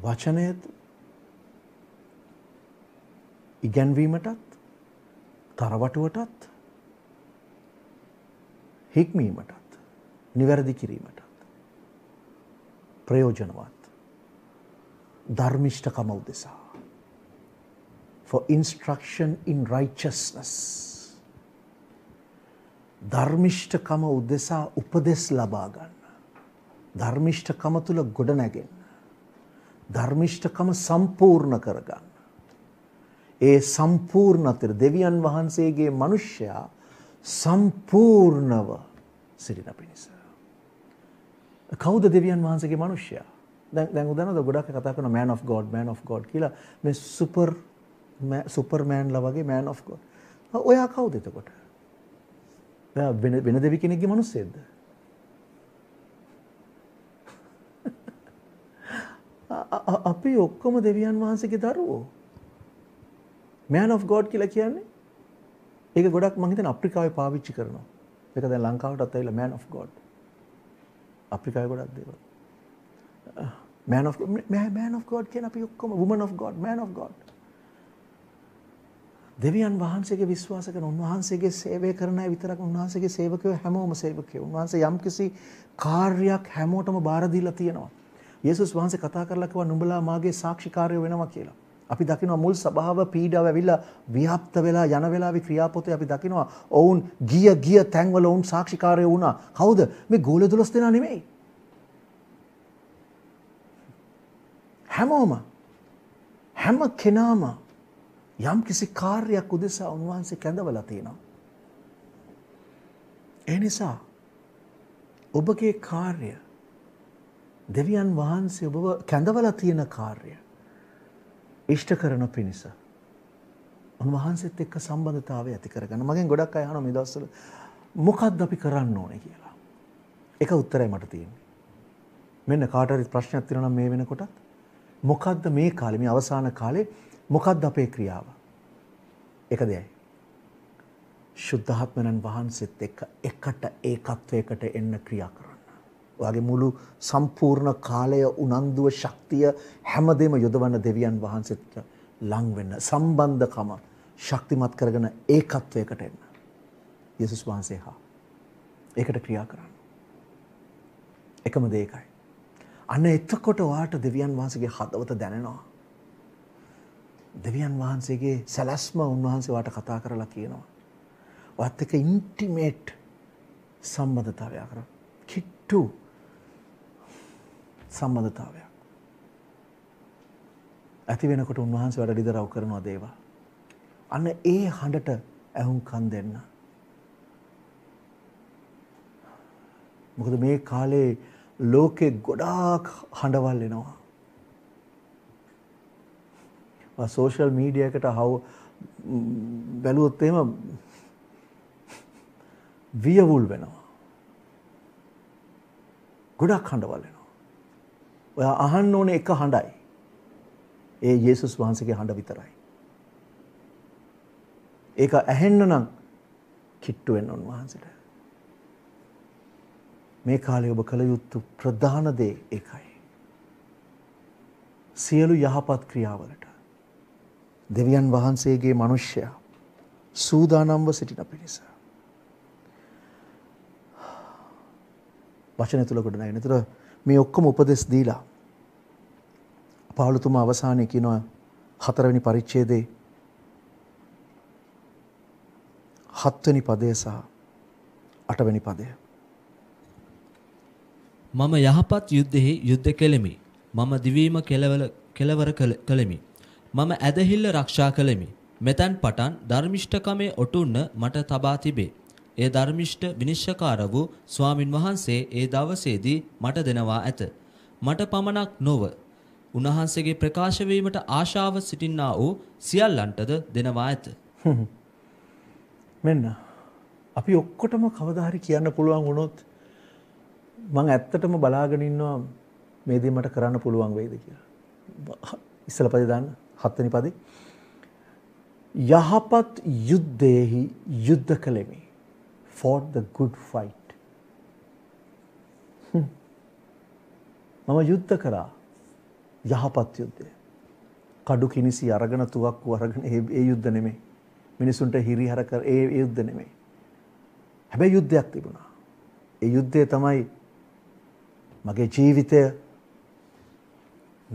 වචනයත් ඉගැන්වීමටත් තරවටුවටත් හික්මීමටත් නිවැරදි කිරීමටත් ප්‍රයෝජනවත් ධර්මිෂ්ඨකම උදෙසා. For instruction in righteousness. ධර්මිෂ්ඨකම උදෙසා උපදෙස් ලබා ගන්න. ධර්මිෂ්ඨකම තුල ගොඩ නැගෙන්න. ධර්මිෂ්ඨකම සම්පූර්ණ කරගන්න. ඒ සම්පූර්ණතර දෙවියන් වහන්සේගේ මිනිසයා සම්පූර්ණව සිටින පිණිස. කවුද දෙවියන් වහන්සේගේ මිනිසයා? දැන් දැන් උදනද ගොඩක් කතා කරන man of god man of god කියලා මේ සුපර් සුපර්මෑන්ලා වගේ man of god. ඔයා කවුද එතකොට? ඔයා වෙන වෙන දෙවි කෙනෙක්ගේ මිනිස්සෙක්ද? අපි ඔක්කොම දෙවියන් වහන්සේගේ දරුවෝ. man of god කියලා කියන්නේ ඒක ගොඩක් මම හිතන්නේ අප්‍රිකාවේ පාවිච්චි කරනවා. ඒක දැන් ලංකාවටත් ඇවිල්ලා man of god. අප්‍රිකාවේ ගොඩක් දේවල්. man of man of God කියන අපි ඔක්කොම woman of God man of God දෙවියන් වහන්සේගේ විශ්වාස කරන උන්වහන්සේගේ සේවය කරන අය විතරක් උන්වහන්සේගේ සේවකයෝ හැමෝම සේවකයෝ උන්වහන්සේ යම්කිසි කාර්යයක් හැමෝටම බාර දීලා තියෙනවා යේසුස් වහන්සේ කතා කරලා කිව්වා නුඹලා මාගේ සාක්ෂිකාරයෝ වෙනවා කියලා අපි දකිනවා මුල් සභාව පීඩාව ඇවිල්ලා ව්‍යාප්ත වෙලා යන වෙලාවේ ක්‍රියාපොතේ අපි දකිනවා ඔවුන් ගිය ගිය තැන්වල ඔවුන් සාක්ෂිකාරයෝ වුණා කවුද මේ ගෝලය 12 දෙනා නෙමෙයි හැමෝම හැම කෙනාම යම් කිසි කාර්යයක් උදෙසා උන්වහන්සේ කැඳවලා තියෙනවා. ඒ නිසා ඔබගේ කාර්ය දෙවියන් වහන්සේ ඔබව කැඳවලා තියෙන කාර්ය ඉෂ්ට කරන පිණිස උන්වහන්සේත් එක්ක සම්බන්ධතාවය ඇති කරගන්න. මගෙන් ගොඩක් අය අහනවා මේ දවස්වල මොකක්ද අපි කරන්න ඕනේ කියලා. එක උත්තරයි මට තියෙන්නේ. මෙන්න කාට හරි ප්‍රශ්නයක් තියෙනවා නම් මේ වෙනකොටත් මොකද්ද මේ කාලේ මේ අවසාන කාලේ මොකද්ද අපේ ක්‍රියාව? එක දෙයයි. සුද්ධාත්මයන් වහන්සේත් එක්ක එකට ඒකත්වයකට එන්න ක්‍රියා කරන්න. ඔයාගේ මුළු සම්පූර්ණ කාලය උනන්දුව ශක්තිය හැමදේම යොදවන්න දෙවියන් වහන්සේට ලං වෙන්න සම්බන්ධකම ශක්තිමත් කරගෙන ඒකත්වයකට එන්න. යේසුස් වහන්සේ හා ඒකට ක්‍රියා කරන්න. එකම දේ ඒකයි. අන්න එතකොට ඔයාට දෙවියන් වහන්සේගේ හදවත දැනෙනවා. දෙවියන් වහන්සේගේ සැලැස්ම උන්වහන්සේ වාට කතා කරලා කියනවා. ඔයත් එක්ක ඉන්ටිමේට් සම්බන්ධතාවයක් කර. කිට්ටු සම්බන්ධතාවයක්. ඇති වෙනකොට උන්වහන්සේ වැඩ ලිදරව් කරනවා දේවල්. අන්න ඒ හඬට ඇහුම්කන් දෙන්න. මොකද මේ කාලේ ලෝකේ ගොඩාක් හඬවල් එනවා. ආ සෝෂල් මීඩියා එකට හව බැලුවොත් එහෙම වියවුල් වෙනවා. ගොඩක් හඬවල් එනවා. ඔයා අහන්න ඕනේ එක හඬයි. ඒ යේසුස් වහන්සේගේ හඬ විතරයි. ඒක ඇහෙන්න නම් කිට්ටු වෙන්න උන්වහන්සේට. මේ කාලේ ඔබ කළ යුතු ප්‍රධාන දේ ඒකයි. සියලු යහපත් ක්‍රියාවලට දෙවියන් වහන්සේගේ මිනිසයා සූදානම්ව සිටින පිණිස වචන තුල කොට නැගෙන. ඒතර මේ ඔක්කොම උපදෙස් දීලා පාළුතුමා අවසානයේ කියනවා හතරවෙනි පරිච්ඡේදයේ හත්වෙනි පදය සහ අටවෙනි පදය මම යහපත් යුද්ධෙහි යුද්ධ කෙලෙමි. මම දිවීම කෙලවර කළෙමි. මම ඇදහිල්ල රක්ෂා කළෙමි. මෙතැන් පටන් ධර්මිෂ්ඨකමේ ඔටුන්න මට තබා තිබේ. ඒ ධර්මිෂ්ඨ විනිශ්චකාර වූ ස්වාමින් වහන්සේ ඒ දවසේදී මට දෙනවා ඇත. මට පමණක් නොව උන්වහන්සේගේ ප්‍රකාශ වීමට ආශාව සිටින්නා වූ සියල්ලන්ටද දෙනවා ඇත. මෙන්න අපි ඔක්කොටම කවදා හරි කියන්න පුළුවන් වුණොත් මං ඇත්තටම බලාගෙන ඉන්නවා මේ දේ මට කරන්න පුළුවන් වෙයිද කියලා. ඉස්සල පදේ දාන්න හත්වෙනි පදේ. යහපත් යුද්ධයෙහි යුද්ධ කළෙමි. for the good fight. මම යුද්ධ කරා යහපත් යුද්ධය. කඩු කිනිසි අරගෙන තුවක්කු අරගෙන ඒ යුද්ධ නෙමෙයි. මිනිසුන්ට හිරිහර කර ඒ යුද්ධ නෙමෙයි. හැබැයි යුද්ධයක් තිබුණා. ඒ යුද්ධය තමයි මගේ ජීවිතය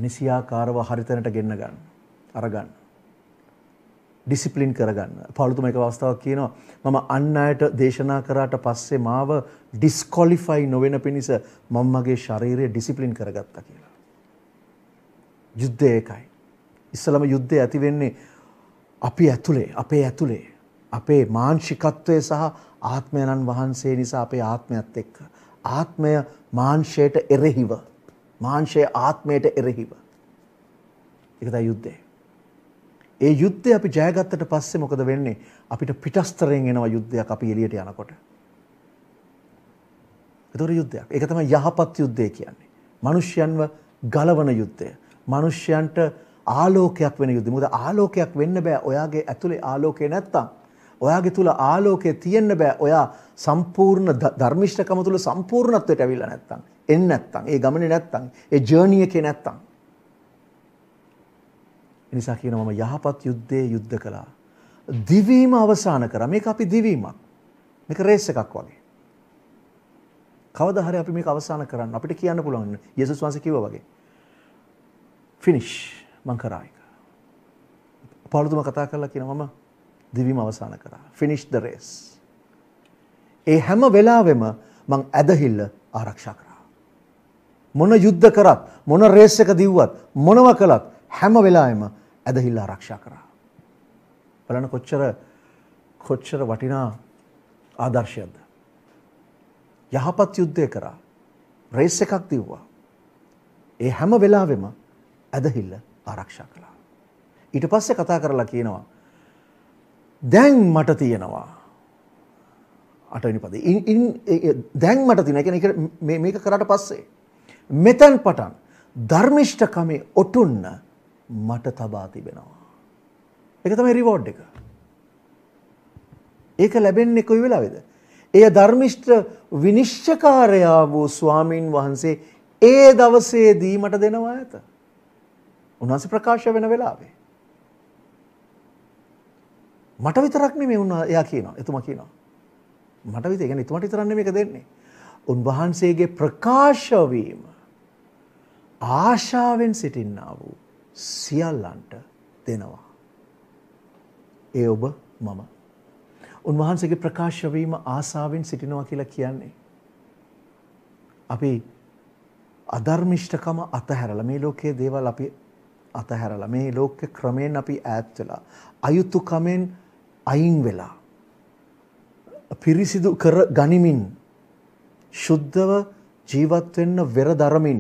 නිසියාකාරව හරිතැනට ගෙන්න ගන්න අරගන්න. ඩිසිප්ලින් කරගන්න පලුතුම එක අවස්ථාවක් කියනවා මම අන්න අයට දේශනා කරාට පස්සේ මාව ඩිස්කොලිෆයි නොවෙන පිණිස මං මගේ ශරීරය ඩිසිප්ලින් කරගත්තා කියලා. යුද්ධය එකයි. ඉස්සලම යුද්ධය ඇතිවෙන්නේ අපි ඇතුළේ අපේ ඇතුළේ අපේ මාංශිකත්වය සහ ආත්මයණන් වහන්සේ නිසා අපේ ආත්මයත් එක්ක ආත්මය මාංශයට එරෙහිව මාංශය ආත්මයට එරෙහිව ඒක තමයි යුද්ධය ඒ යුද්ධය අපි ජයගත්තට පස්සේ මොකද වෙන්නේ අපිට පිටස්තරයෙන් එනවා යුද්ධයක් අපි එළියට යනකොට ඒතර යුද්ධයක් ඒක තමයි යහපත් යුද්ධය කියන්නේ මිනිස්යන්ව ගලවන යුද්ධය මිනිස්යන්ට ආලෝකයක් වෙන යුද්ධය මොකද ආලෝකයක් වෙන්න බෑ ඔයාගේ ඇතුලේ ආලෝකය නැත්තම් ඔයාගේ තුල ආලෝකය තියෙන්න බෑ. ඔයා සම්පූර්ණ ධර්මිෂ්ඨකම තුල සම්පූර්ණත්වයට ඇවිල්ලා නැත්තම්. එන්න නැත්තම්. ඒ ගමනේ නැත්තම්. ඒ ජර්නි එකේ නැත්තම්. එනිසා කියනවා මම යහපත් යුද්ධයේ යුද්ධ කළා. දිවීම අවසන් කරා. මේක අපි දිවීමක්. මේක රේස් එකක් වගේ. කවදා හරි අපි මේක අවසන් කරන්න අපිට කියන්න පුළුවන්. යේසුස් වහන්සේ කිව්වා වගේ. ෆිනිෂ් මං කරා එක. පාළුතුම කතා කරලා කියනවා මම දිවිම අවසන් කරා. ෆිනිෂ් ද රේස්. ඒ හැම වෙලාවෙම මං ඇදහිල්ල ආරක්ෂා කරා. මොන යුද්ධ කරත් මොන රේස් එක දිව්වත් මොනව කළත් හැම වෙලාවෙම ඇදහිල්ල ආරක්ෂා කරා. බලන්න කොච්චර කොච්චර වටිනා ආදර්ශයක්ද. යහපත් යුද්ධය කරා. රේස් එකක් දිව්වා. ඒ හැම වෙලාවෙම ඇදහිල්ල ආරක්ෂා කළා. ඊට පස්සේ කතා කරලා කියනවා දැන් මට තියෙනවා අටනි පද දැන් මට තින එක මේක කරට පස්සේ. මෙතැන් පටන් ධර්මිෂ්ඨකමේ ඔටුන්න මට තබා තිබෙනවා. එක තමයි රිවෝඩ් එක. ඒක ලැබෙන්නේ කොයි වෙලාවෙද. එය ධර්මිෂ්ට විනිශ්්‍යකාරයා වූ ස්වාමීන් වහන්සේ ඒ දවසේ දීමට දෙනවා ඇත. උන්වහන්සේ ප්‍රකාශ වෙන වෙලාවේ. මට විතරක් නෙමෙයි උන්ව එයා කියනවා. එතුමා කියනවා. මට විතර يعني එතුමාට විතරක් නෙමෙයි මේක දෙන්නේ. උන්වහන්සේගේ ප්‍රකාශ වීම ආශාවෙන් සිටින්නා වූ සියල්ලන්ට දෙනවා. ඒ ඔබ මම. උන්වහන්සේගේ ප්‍රකාශ වීම ආසාවෙන් සිටිනවා කියලා කියන්නේ. අපි අධර්මිෂ්ඨකම අතහැරලා මේ ලෝකයේ දේවල් අපි අතහැරලා මේ ලෝක ක්‍රමයෙන් අපි ඈත් වෙලා අයුතුකමෙන් අයින් වෙලා පිරිසිදු කර ගනිමින් ශුද්ධව ජීවත් වෙන්න වෙර දරමින්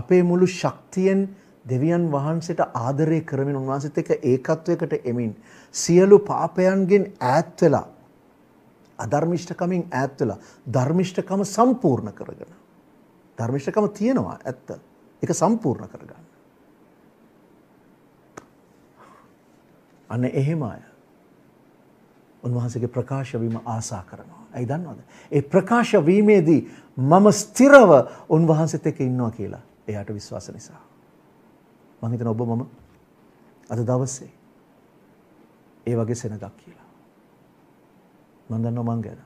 අපේ මුළු ශක්තියෙන් දෙවියන් වහන්සේට ආදරය කරමින් උන්වහන්සේත් එක්ක ඒකත්වයකට එමින් සියලු පාපයන්ගෙන් ඈත් වෙලා අධර්මිෂ්ඨකමින් ඈත් වෙලා ධර්මිෂ්ඨකම සම්පූර්ණ කරගෙන ධර්මිෂ්ඨකම තියෙනවා ඇත්ත ඒක සම්පූර්ණ කරගන්න අන්න එහෙම අය උන්වහන්සේගේ ප්‍රකාශ වීම ආසා කරනවා. ඇයි දන්නවද? ඒ ප්‍රකාශ වීමේදී මම ස්ථිරව උන්වහන්සේත් එක්ක ඉන්නවා කියලා එයාට විශ්වාස නිසා. මම හිතන ඔබ මම අද දවසේ ඒ වගේ සෙනගක් කියලා. මම දන්නවා මං ගැන.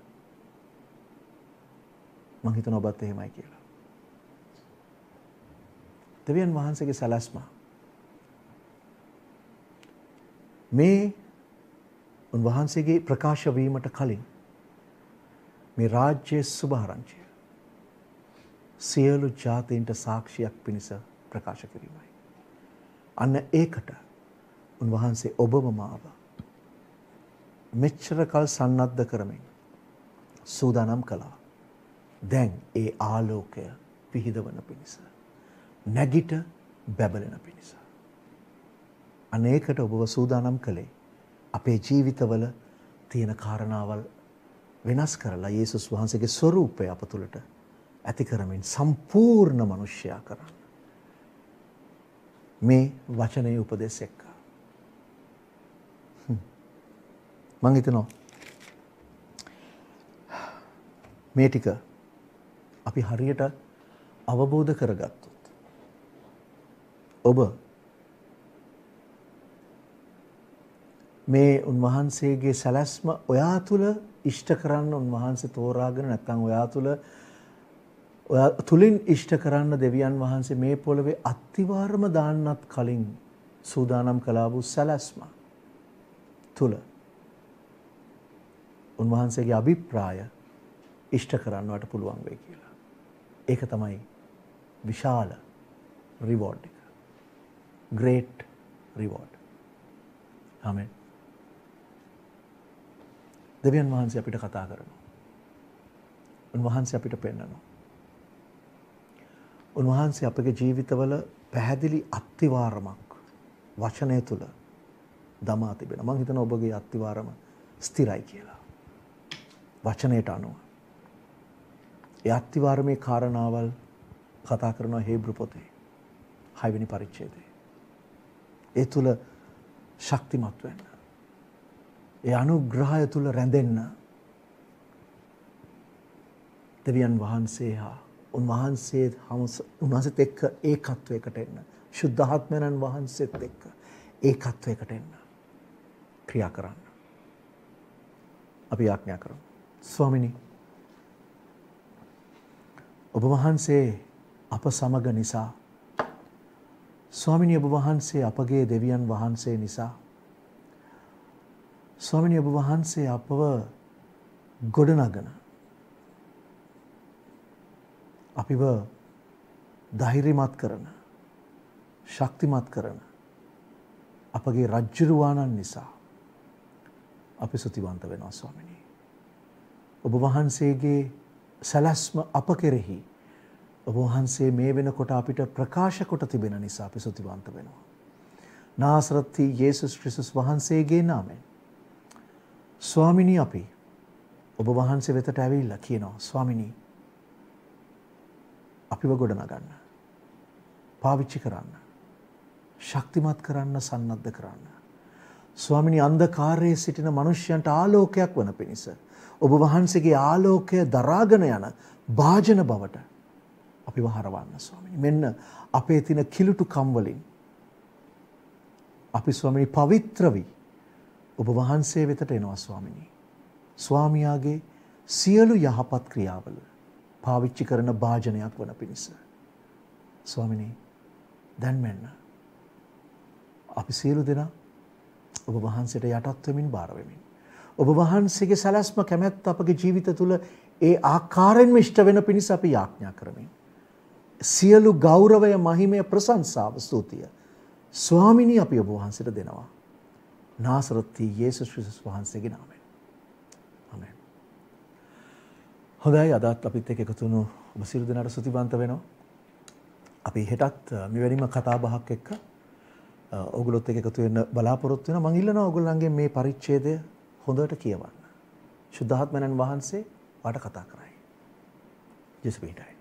මං හිතන ඔබත් එහෙමයි කියලා. දෙවියන් වහන්සේගේ සලස්මා මේ උන්වහන්සේගේ ප්‍රකාශ වීමට කලින් මේ රාජ්‍යයේ සුභාරංචිය සියලු ජාතීන්ට සාක්ෂියක් පිණිස ප්‍රකාශ කිරීමයි. අන්න ඒකට උන්වහන්සේ ඔබම මාව මෙච්චර කල් සන්නද්ධ කරමින් සූදානම් කළා. දැන් ඒ ආලෝකය පිහිදවන පිණිස නැගිට බැබලෙන පිණිස අනේකට ඔබව සූදානම් කළේ අපේ ජීවිතවල තියෙන කාරණාවල් වෙනස් කරලා යේසුස් වහන්සේගේ ස්වરૂපය අප තුළට ඇති කරමින් සම්පූර්ණ මිනිසයා කරන්න. මේ වචනයේ උපදෙස් එක්ක. මං හිතනවා මේ ටික අපි හරියට අවබෝධ කරගත්තොත් ඔබ මේ උන්වහන්සේගේ සැලැස්ම ඔයා තුල ඉෂ්ට කරන්න උන්වහන්සේ තෝරාගෙන නැත්නම් ඔයා තුල ඔයා තුලින් ඉෂ්ට කරන්න දෙවියන් වහන්සේ මේ පොළවේ අත්තිවාරම දාන්නත් කලින් සූදානම් කළා වූ සැලැස්ම තුල උන්වහන්සේගේ අභිප්‍රාය ඉෂ්ට කරන්නට පුළුවන් වෙයි කියලා. ඒක තමයි විශාල reward එක. great reward. ආමෙන්. දෙවියන් වහන්සේ අපිට කතා කරනවා. උන්වහන්සේ අපිට පෙන්වනවා. උන්වහන්සේ අපගේ ජීවිතවල පැහැදිලි අත්තිවාරමක් වචනය තුළ දමා තිබෙන. මම හිතනවා ඔබගේ අත්තිවාරම ස්ථිරයි කියලා. වචනයට අනුව. ඒ අත්තිවාරමේ කාරණාවල් කතා කරනවා හේබ්‍රු පොතේ. හයවෙනි පරිච්ඡේදයේ. ඒ තුල ශක්තිමත් වෙන්න. ඒ අනුග්‍රහය තුල රැඳෙන්න දෙවියන් වහන්සේ හා උන්වහන්සේ උන්වහන්සේත් එක්ක ඒකත්වයකට එන්න ශුද්ධාත්මයන් වහන්සේත් එක්ක ඒකත්වයකට එන්න ක්‍රියා කරන්න අපි යාඥා කරමු ස්වාමිනි ඔබ වහන්සේ අප සමග නිසා ස්වාමිනි ඔබ වහන්සේ අපගේ දෙවියන් වහන්සේ නිසා ස්වාමිනී ඔබ වහන්සේ අපව ගොඩනගන අපිව ධෛර්යමත් කරන ශක්තිමත් කරන අපගේ රජ්ජුරුවාණන් නිසා අපි සුතිවන්ත වෙනවා ස්වාමිනී. ඔබ වහන්සේගේ සැලැස්ම අප කෙරෙහි ඔබ වහන්සේ මේ වෙනකොට අපිට ප්‍රකාශ කොට තිබෙන නිසා අපි සුතිවන්ත වෙනවා. නාසරත්ති යේසුස් ක්‍රිස්තුස් වහන්සේගේ නාමයෙන් ස්වාමිනී අපි ඔබ වහන්සේ වෙතට ඇවිල්ලා කියනවා ස්වාමිනී අපිව ගොඩනගන්න පාවිච්චි කරන්න ශක්තිමත් කරන්න සන්නද්ධ කරන්න ස්වාමිනී අන්ධකාරයේ සිටින මිනිසයන්ට ආලෝකයක් වන පිණිස ඔබ වහන්සේගේ ආලෝකය දරාගෙන යන භාජන බවට අපිව හරවන්න ස්වාමිනී මෙන්න අපේ තින කිලුටු කම් වලින් අපි ස්වාමිනී පවිත්‍ර වී ඔබ වහන්සේ වෙතට එනවා ස්වාමිනී. ස්වාමියාගේ සියලු යහපත් ක්‍රියාවල පාවිච්චි කරන භාජනයක් වන පිණිස. ස්වාමිනී දැන් මෙන්න. අපි සියලු දෙනා ඔබ වහන්සේට යටත් වෙමින් බාර වෙමින් ඔබ වහන්සේගේ සැලැස්ම කැමැත්ත අපගේ ජීවිත තුළ ඒ ආකාරයෙන්ම ඉෂ්ට වෙන පිණිස අපි යාඥා කරමින් සියලු ගෞරවය මහිමය ප්‍රශංසාව ස්තුතිය ස්වාමිනී අපි ඔබ වහන්සේට දෙනවා නාසරත්ති යේසුස් ක්‍රිස්තුස් වහන්සේගේ නාමයෙන්. ආමෙන්. හොඳයි අදත් අපිත් එක්ක එකතු වුණු ඔබ සියලු දෙනාට සුතිවන්ත වෙනවා. අපි හෙටත් මෙවැනිම කතා බහක් එක්ක ඔගොල්ලොත් එක්ක එකතු වෙන්න බලාපොරොත්තු වෙනවා. මම ඉල්ලනවා ඔයගොල්ලන්ගේ මේ පරිච්ඡේදය හොඳට කියවන්න. සුද්ධාත්මයන් වහන්සේ වාට කතා කරයි. ජෙසු පිටයි.